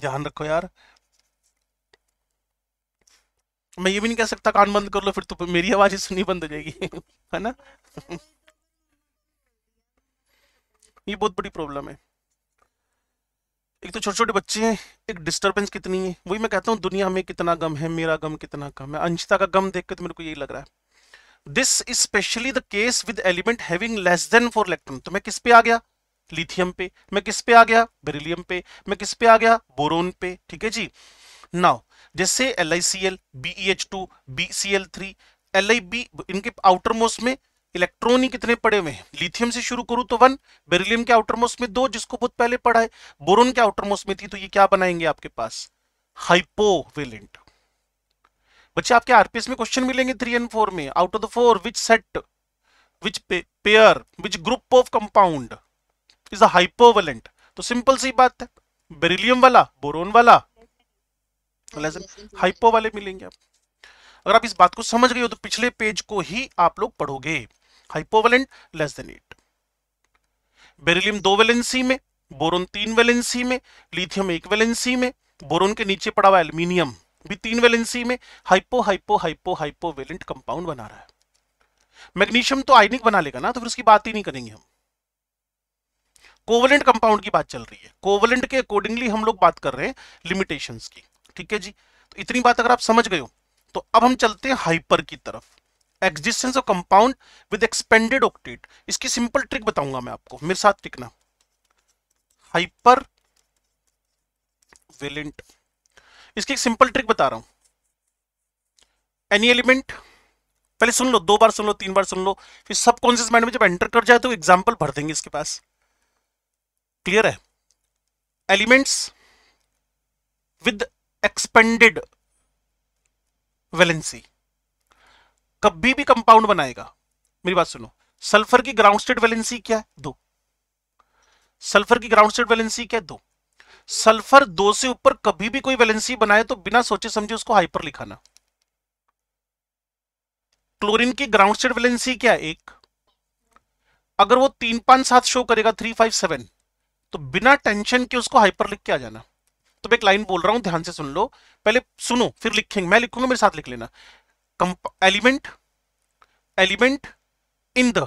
ध्यान रखो यार मैं ये भी नहीं कह सकता कान बंद कर लो फिर तो मेरी आवाज ही सुनी बंद हो जाएगी (laughs) है ना ये बहुत बड़ी प्रॉब्लम है एक तो छोटे छोटे बच्चे हैं एक डिस्टरबेंस कितनी है वही मैं कहता हूँ दुनिया में कितना गम है मेरा गम कितना कम है अंशिता का गम देख के तो मेरे को यही लग रहा है this is specially the case with element having less than four electron तो मैं किस पे आ गया लिथियम पे मैं किस पे आ गया बेरिलियम पे मैं किस पे आ गया बोरोन पे ठीक है जी नाउ जैसे L L I C C B H two L three L I B इनके आउटर मोस्ट में इलेक्ट्रॉन ही कितने पड़े हुए हैं लिथियम से शुरू करूं तो वन बेरिलियम के आउटर मोस्ट में दो जिसको बहुत पहले पढ़ा है बोरोन के आउटर मोस्ट में थी तो ये क्या बनाएंगे आपके पास हाइपोवेलेंट बच्चे आपके आरपीएस में क्वेश्चन मिलेंगे थ्री एंड फोर में out of the four which set which pair which group of compound is a hypovalent तो सिंपल सी बात है बेरिलियम वाला बोरोन वाला लेसन हाइपो वाले मिलेंगे आप अगर आप इस बात को समझ गए हो तो पिछले पेज को ही आप लोग पढ़ोगे hypovalent less than eight beryllium दो वैलेंसी में बोरोन तीन वैलेंसी में लिथियम एक वैलेंसी में बोरोन के नीचे पड़ा हुआ एल्यूमिनियम भी तीन वैलेंसी में hypo hypo hypo hypovalent compound बना रहा है मैग्नीशियम तो आयनिक बना लेगा ना तो फिर उसकी बात ही नहीं करेंगे हम कोवलेंट कंपाउंड की बात चल रही है कोवलेंट के अकॉर्डिंगली हम लोग बात कर रहे हैं लिमिटेशंस की ठीक है जी तो इतनी बात अगर आप समझ गए हो तो अब हम चलते हैं हाइपर की तरफ existence of compound with expanded octet इसकी सिंपल ट्रिक बताऊंगा मैं आपको मेरे साथ टिकना हाइपर वेलेंट इसकी एक सिंपल ट्रिक बता रहा हूं एनी एलिमेंट पहले सुन लो दो बार सुन लो तीन बार सुन लो फिर सब कॉन्शियस माइंड में जब एंटर कर जाए तो एग्जाम्पल भर देंगे इसके पास क्लियर है एलिमेंट्स विद एक्सपेंडेड वैलेंसी कभी भी कंपाउंड बनाएगा मेरी बात सुनो सल्फर की ग्राउंड स्टेट वैलेंसी क्या है दो सल्फर की ग्राउंड स्टेट वैलेंसी क्या है दो सल्फर दो से ऊपर कभी भी कोई वैलेंसी बनाए तो बिना सोचे समझे उसको हाइपर लिखाना क्लोरीन की ग्राउंड स्टेट वैलेंसी क्या है एक अगर वो तीन पांच सात शो करेगा थ्री फाइव सेवन तो बिना टेंशन के उसको हाइपर लिख के आ जाना तो मैं एक लाइन बोल रहा हूं ध्यान से सुन लो पहले सुनो फिर लिखेंगे मैं लिखूंगा मेरे साथ लिख लेना element element in the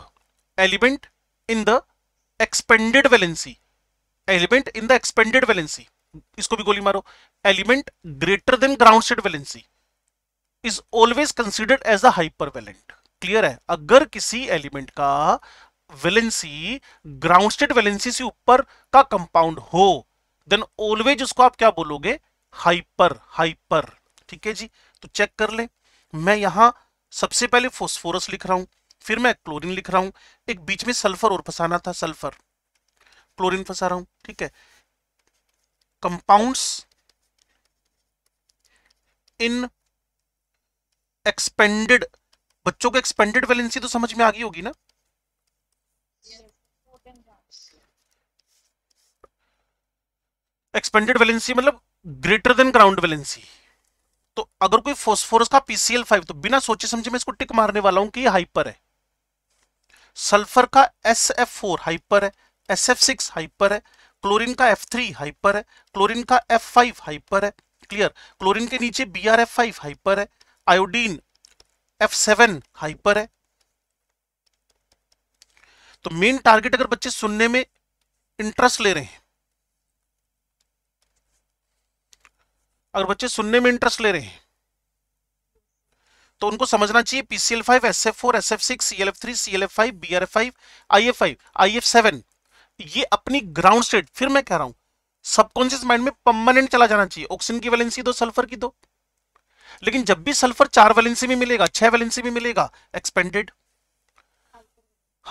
element in the expanded valency element in the expanded valency इसको भी गोली मारो element greater than ground state valency is always considered as a hypervalent clear है अगर किसी एलिमेंट का वैलेंसी ग्राउंड स्टेट वैलेंसी से ऊपर का कंपाउंड हो देन ऑलवेज उसको आप क्या बोलोगे हाइपर हाइपर ठीक है जी तो चेक कर ले मैं यहां सबसे पहले फोस्फोरस लिख रहा हूं फिर मैं क्लोरीन लिख रहा हूं एक बीच में सल्फर और फंसाना था सल्फर क्लोरीन फंसा रहा हूं ठीक है कंपाउंड्स इन एक्सपेंडेड बच्चों को एक्सपेंडेड वैलेंसी तो समझ में आ गई होगी ना एक्सपेंडेड वैलेंसी मतलब ग्रेटर देन ग्राउंड वैलेंसी तो अगर कोई फोस्फोरस का पीसीएल फाइव तो बिना सोचे समझे मैं इसको टिक मारने वाला हूं कि हाइपर है सल्फर का एस एफ फोर हाइपर है एस एफ सिक्स हाइपर है क्लोरीन का एफ थ्री हाइपर है क्लोरीन का एफ फाइव हाइपर है क्लियर क्लोरीन के नीचे B R F five hyper है आयोडीन एफ सेवन हाइपर है तो मेन टारगेट अगर बच्चे सुनने में इंटरेस्ट ले रहे हैं अगर बच्चे सुनने में इंटरेस्ट ले रहे हैं तो उनको समझना चाहिए P C L five S F four S F six C L F three C L F five B R F five I F five I F seven ये अपनी ग्राउंड स्टेट फिर मैं कह रहा हूं सबकॉन्शियस माइंड में परमानेंट चला जाना चाहिए ऑक्सीजन की वैलेंसी दो सल्फर की दो लेकिन जब भी सल्फर चार वैलेंसी में मिलेगा छह वैलेंसी में मिलेगा एक्सपेंडेड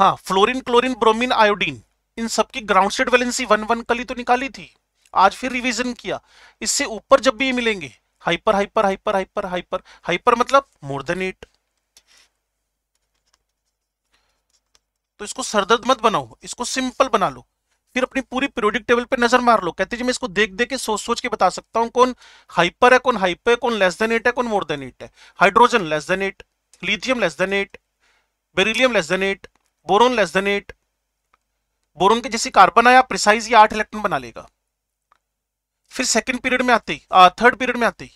हाँ फ्लोरिन क्लोरिन ब्रोमिन आयोडीन इन सबकी ground state valency one one कली तो निकाली थी आज फिर रिवीजन किया इससे ऊपर जब भी ये मिलेंगे hyper hyper hyper hyper hyper hyper मतलब मोर देन एट तो इसको सरदर्द मत बनाओ इसको सिंपल बना लो फिर अपनी पूरी पीरियोडिक टेबल पे नजर मार लो कहते जी मैं इसको देख देख के सोच सोच के बता सकता हूं कौन हाइपर है कौन हाइपर है कौन लेस देन एट है कौन मोर देन एट है hydrogen less than eight lithium less than eight beryllium less than eight boron less than eight boron के जैसे कार्बन आया प्रिसाइज ये आठ इलेक्ट्रॉन बना लेगा फिर सेकेंड पीरियड में आते ही थर्ड पीरियड में आते ही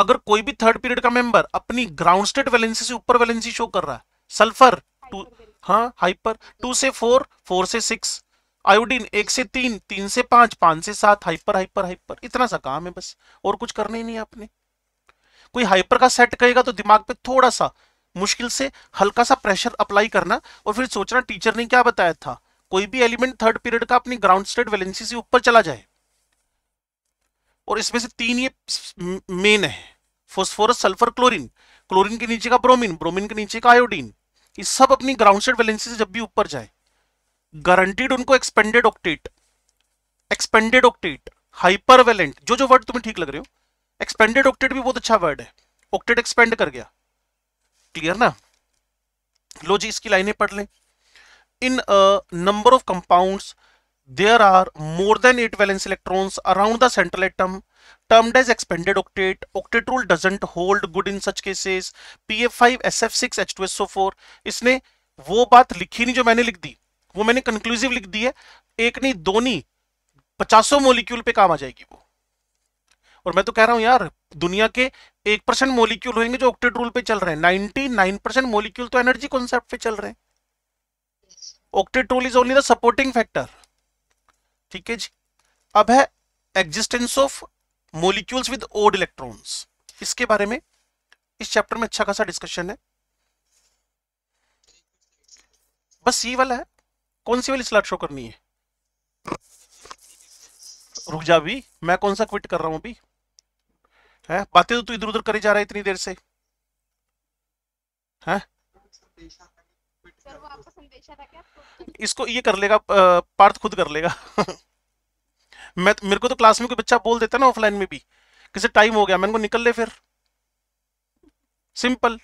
अगर कोई भी थर्ड पीरियड का मेंबर अपनी ग्राउंड स्टेट वैलेंसी से ऊपर वैलेंसी शो कर रहा है सल्फर टू हाँ हाइपर टू से फोर फोर से सिक्स आयोडीन एक से तीन तीन से पांच पांच से सात हाइपर हाइपर हाइपर इतना सा काम है बस और कुछ करना ही नहीं आपने कोई हाइपर का सेट कहेगा तो दिमाग पे थोड़ा सा मुश्किल से हल्का सा प्रेशर अप्लाई करना और फिर सोचना टीचर ने क्या बताया था कोई भी एलिमेंट थर्ड पीरियड का अपनी ग्राउंड स्टेट वैलेंसी से ऊपर चला जाए और इसमें से तीन ये मेन है फोस्फोरस सल्फर क्लोरीन क्लोरीन के नीचे का ब्रोमीन ब्रोमीन के नीचे का आयोडीन ये सब अपनी ग्राउंड सेट वैलेंसी से जब भी ऊपर जाए गारंटीड उनको expanded octet expanded octet hypervalent जो जो वर्ड तुम्हें ठीक लग रहे हो एक्सपेंडेड ऑक्टेट भी बहुत अच्छा वर्ड है ऑक्टेट एक्सपेंड कर गया क्लियर ना लो जी इसकी लाइनें पढ़ लें in number of compounds there are more than 8 valence electrons around the central atom termed as expanded octet octet rule doesn't hold good in such cases pf5 sf6 h2so4 इसने वो बात लिखी नहीं जो मैंने लिख दी वो मैंने कंक्लूसिव लिख दी है एक नहीं दो नहीं पचासों मोलिक्यूल पे काम आ जाएगी वो और मैं तो कह रहा हूं यार दुनिया के एक परसेंट मोलिक्यूल होंगे जो ऑक्टेट रूल पे चल रहे हैं नाइनटी नाइन परसेंट मोलिक्यूल तो एनर्जी कॉन्सेप्ट पे चल रहे हैं octet rule is only the supporting factor ठीक है जी अब है existence of molecules with odd electrons इसके बारे में इस चैप्टर में अच्छा खासा डिस्कशन है बस ये वाला है कौन सी वाली स्लाइड शो करनी है रुक जा भी मैं कौन सा क्विट कर रहा हूं अभी है बातें तो तू इधर उधर करे जा रहा है इतनी देर से है इसको ये कर लेगा पार्थ खुद कर लेगा (laughs) मैं मेरे को तो क्लास में कोई बच्चा बोल देता ना ऑफलाइन में भी किसे टाइम हो गया मैं इनको निकल ले फिर सिंपल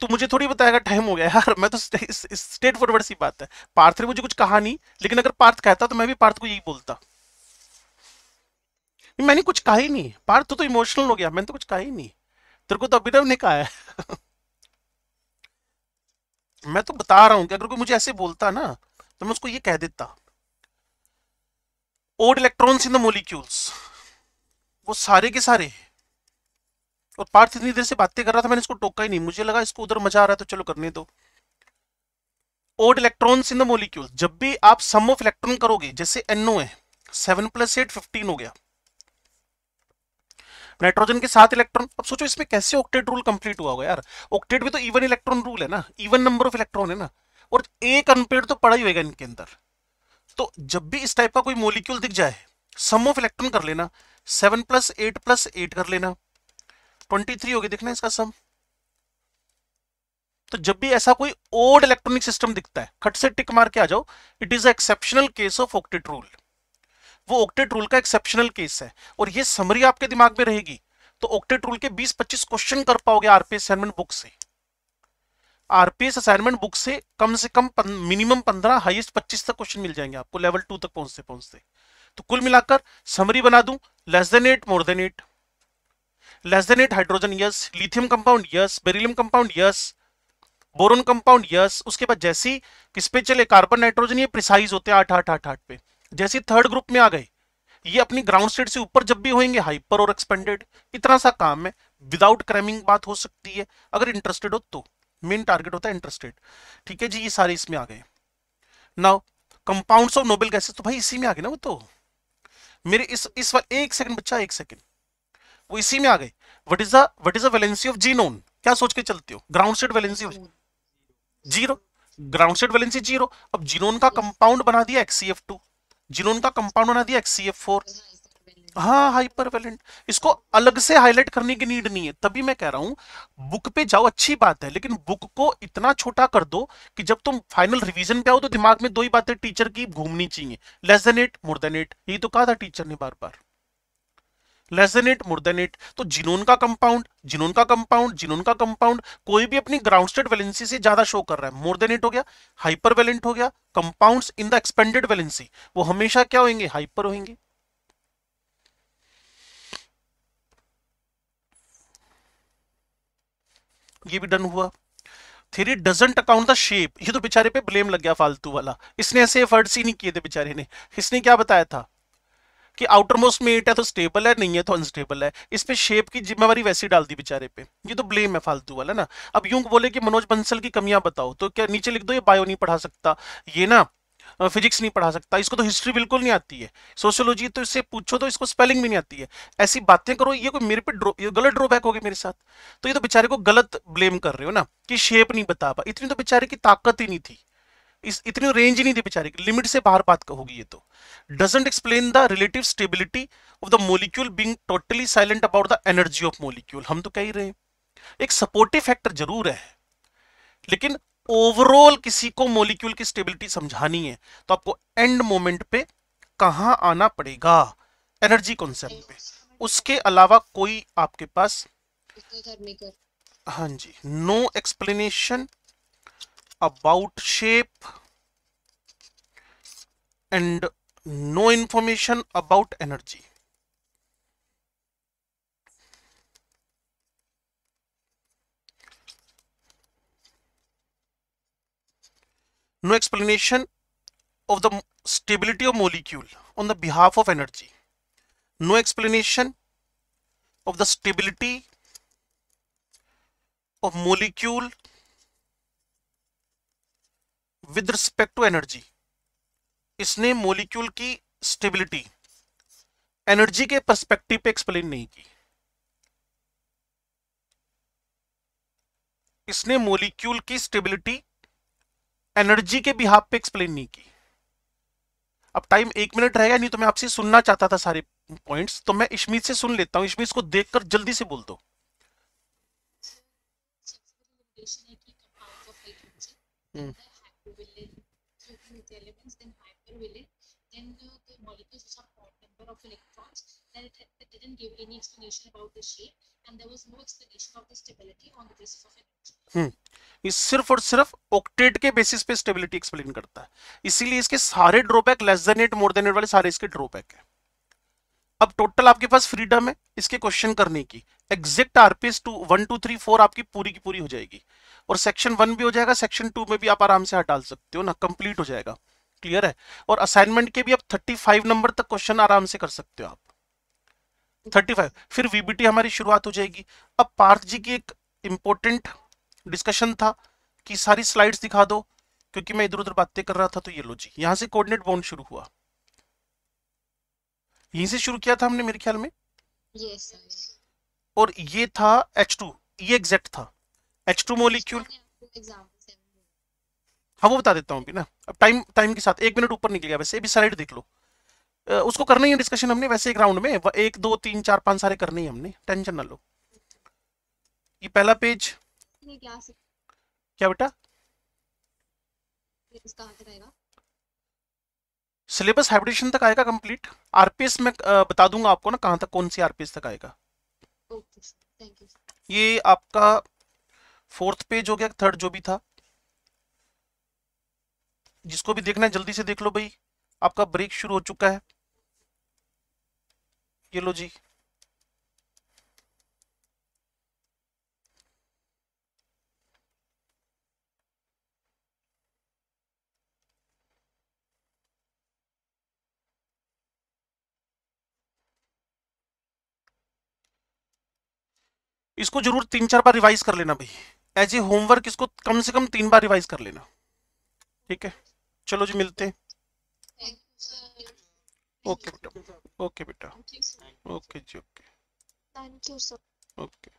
तू मुझे थोड़ी बताएगा टाइम हो गया यार मैं तो स्ट्रेट फॉरवर्ड सी बात है पार्थ ने मुझे कुछ कहा नहीं लेकिन अगर पार्थ कहता तो मैं भी पार्थ को यही बोलता मैंने कुछ कहा ही नहीं पार्थ तो, तो इमोशनल हो गया मैंने तो कुछ कहा ही नहीं तेरे को तो अभी तक नहीं कहा है (laughs) मैं तो बता रहा हूं कि अगर कोई मुझे ऐसे बोलता ना तो मैं उसको ये कह देता odd electrons in the molecules वो सारे के सारे और पार्थ इतनी देर से बातें कर रहा था मैंने इसको टोका ही नहीं मुझे लगा इसको उधर मजा आ रहा है तो चलो करने दो odd electrons in the molecule जब भी आप सम ऑफ इलेक्ट्रॉन करोगे जैसे एनओ है सेवन प्लस एट फिफ्टीन हो गया नाइट्रोजन के साथ इलेक्ट्रॉन अब सोचो इसमें कैसे ऑक्टेट रूल कंप्लीट हुआ होगा यार ऑक्टेट भी तो इवन इलेक्ट्रॉन रूल है ना इवन नंबर ऑफ इलेक्ट्रॉन है ना और एक अनपेड तो पड़ा ही होगा इनके अंदर तो जब भी इस टाइप का कोई मोलिक्यूल दिख जाए सम ऑफ इलेक्ट्रॉन कर लेना seven plus eight plus eight कर लेना ट्वेंटी थ्री होगी देखना इसका सम तो जब भी ऐसा कोई ओड इलेक्ट्रॉनिक सिस्टम दिखता है खट से टिक मार के आ जाओ it is exceptional case of octet rule वो ऑक्टेट रूल का एक्सेप्शनल केस है और ये समरी आपके दिमाग में रहेगी तो ऑक्टेट रूल के 20-25 क्वेश्चन कर पाओगे आरपीएस असाइनमेंट बुक से आरपीएस असाइनमेंट बुक से कम से कम मिनिमम 15 हाईएस्ट 25 तक क्वेश्चन मिल जाएंगे आपको लेवल टू तक पहुंचते पहुंचते तो कुल मिलाकर समरी बना दू less than eight more than eight less than eight hydrogen yes lithium compound yes beryllium compound yes boron compound yes उसके बाद जैसी किस पे चले कार्बन नाइट्रोजन ये प्रिसाइज होते हैं आठ आठ आठ आठ पे जैसे थर्ड ग्रुप में आ गए ये अपनी ग्राउंड स्टेट से ऊपर जब भी होंगे हाइपर और एक्सपेंडेड इतना सा काम है विदाउट क्रैमिंग बात हो सकती है अगर इंटरेस्टेड हो तो मेन टारगेट होता है इंटरेस्टेड ठीक है जी ये सारे इसमें आ गए now compounds of noble gases तो भाई इसी में आ गए ना वो तो मेरे इस इस बार एक सेकंड बच्चा एक सेकंड वो इसी में आ गए what is the what is the valency of xenon क्या सोच के चलते हो ground state valency of zero ground state valency zero अब जीनोन का कंपाउंड बना दिया एक्सीएफ जिन्होंने का कंपाउंड बना दिया एक्सीएफ हाँ हाइपर वैलेंट इसको अलग से हाईलाइट करने की नीड नहीं है तभी मैं कह रहा हूँ बुक पे जाओ अच्छी बात है लेकिन बुक को इतना छोटा कर दो कि जब तुम फाइनल रिवीजन पे आओ तो दिमाग में दो ही बातें टीचर की घूमनी चाहिए less than it more than it यही तो कहा था टीचर ने बार बार less than it more than it तो जिनोन का कंपाउंड जिनोन का कंपाउंड जिनोन का कंपाउंड कोई भी अपनी ग्राउंड स्टेट वैलेंसी से ज्यादा शो कर रहा है मोर देन इट हो गया हाइपर वैलेंट हो गया compounds in the expanded valency वो हमेशा क्या होंगे हाइपर होंगे ये भी डन हुआ theory doesn't account the shape ये तो बेचारे पे ब्लेम लग गया फालतू वाला इसने ऐसे एफर्ट्स ही नहीं किए थे बेचारे ने इसने क्या बताया था कि आउटर मोस्ट में एट है तो स्टेबल है नहीं है तो अनस्टेबल है इस पर शेप की जिम्मेवारी वैसी डाल दी बेचारे पे ये तो ब्लेम है फालतू वाला ना अब यूं बोले कि मनोज बंसल की कमियां बताओ तो क्या नीचे लिख दो ये बायो नहीं पढ़ा सकता ये ना फिजिक्स नहीं पढ़ा सकता इसको तो हिस्ट्री बिल्कुल नहीं आती है सोशियोलॉजी तो इससे पूछो तो इसको स्पेलिंग भी नहीं आती है ऐसी बातें करो ये कोई मेरे पे ड्रो ये गलत ड्रॉबैक होगी मेरे साथ तो ये तो बेचारे को गलत ब्लेम कर रहे हो ना कि शेप नहीं बता पा इतनी तो बेचारे की ताकत ही नहीं थी इस इतनी रेंज ही नहीं थी बेचारे की लिमिट से बाहर बात कहोगी ये तो doesn't explain the relative stability of the molecule being totally silent about the energy of molecule हम तो कह ही रहे हैं एक सपोर्टिव फैक्टर जरूर है लेकिन ओवरऑल किसी को मोलिक्यूल की स्टेबिलिटी समझानी है तो आपको एंड मोमेंट पे कहा आना पड़ेगा एनर्जी कॉन्सेप्ट पे उसके अलावा कोई आपके पास हाँ जी no explanation about shape and no information about energy no explanation of the stability of molecule on the behalf of energy no explanation of the stability of molecule with respect to energy इसने molecule की stability energy के perspective पे explain नहीं की इसने molecule की stability energy के बिहाब पे एक्सप्लेन नहीं की अब टाइम एक मिनट रहेगा नहीं तो मैं आपसे सुनना चाहता था सारे पॉइंट्स तो मैं इश्मीत से सुन लेता हूं इश्मीत को देखकर जल्दी से बोल दो हम्म covalent, then the, the molecules which have odd number of electrons, then it, it, didn't give any explanation about the shape, and there was no explanation of the stability on the basis of electron. हम्म, ये सिर्फ और सिर्फ octet के basis पे stability explain करता है इसीलिए इसके सारे drawback less than eight more than eight वाले सारे इसके ड्रॉबैक है अब टोटल आपके पास फ्रीडम है इसके क्वेश्चन करने की exact RPS two one two three four आपकी पूरी की पूरी हो जाएगी और सेक्शन वन भी हो जाएगा सेक्शन टू में भी आप आराम से हटा सकते हो ना कंप्लीट हो जाएगा क्लियर है और असाइनमेंट के भी आप थर्टी फाइव नंबर तक क्वेश्चन आराम से कर सकते हो आप थर्टी फाइव फिर वीबीटी हमारी शुरुआत हो जाएगी अब पार्थ जी की एक इंपॉर्टेंट डिस्कशन था कि सारी स्लाइड्स दिखा दो क्योंकि मैं इधर उधर बातें कर रहा था तो ये लो जी यहां से कोऑर्डिनेट बाउंड शुरू हुआ यहीं से शुरू किया था हमने मेरे ख्याल में yes, और ये था H2 ये एग्जैक्ट था H2 मॉलिक्यूल हाँ वो बता देता हूँ ना अब टाइम टाइम के साथ एक मिनट ऊपर निकल गया वैसे अभी साइड देख लो उसको करना ही है डिस्कशन हमने वैसे एक राउंड में एक दो तीन चार पांच सारे करने ही हमने टेंशन ना लो ये पहला पेज क्या बेटा सिलेबस हाइब्रिडेशन तक आएगा कंप्लीट आरपीएस में बता दूंगा आपको ना कहां तक कौन सी आरपीएस तक आएगा ओके थैंक यू ये आपका फोर्थ पेज हो गया थर्ड जो भी था जिसको भी देखना है जल्दी से देख लो भाई आपका ब्रेक शुरू हो चुका है ये लो जी इसको जरूर तीन चार बार रिवाइज कर लेना भाई एज ए होमवर्क इसको कम से कम तीन बार रिवाइज कर लेना ठीक है चलो जी मिलते हैं ओके बेटा ओके बेटा ओके जी ओके ओके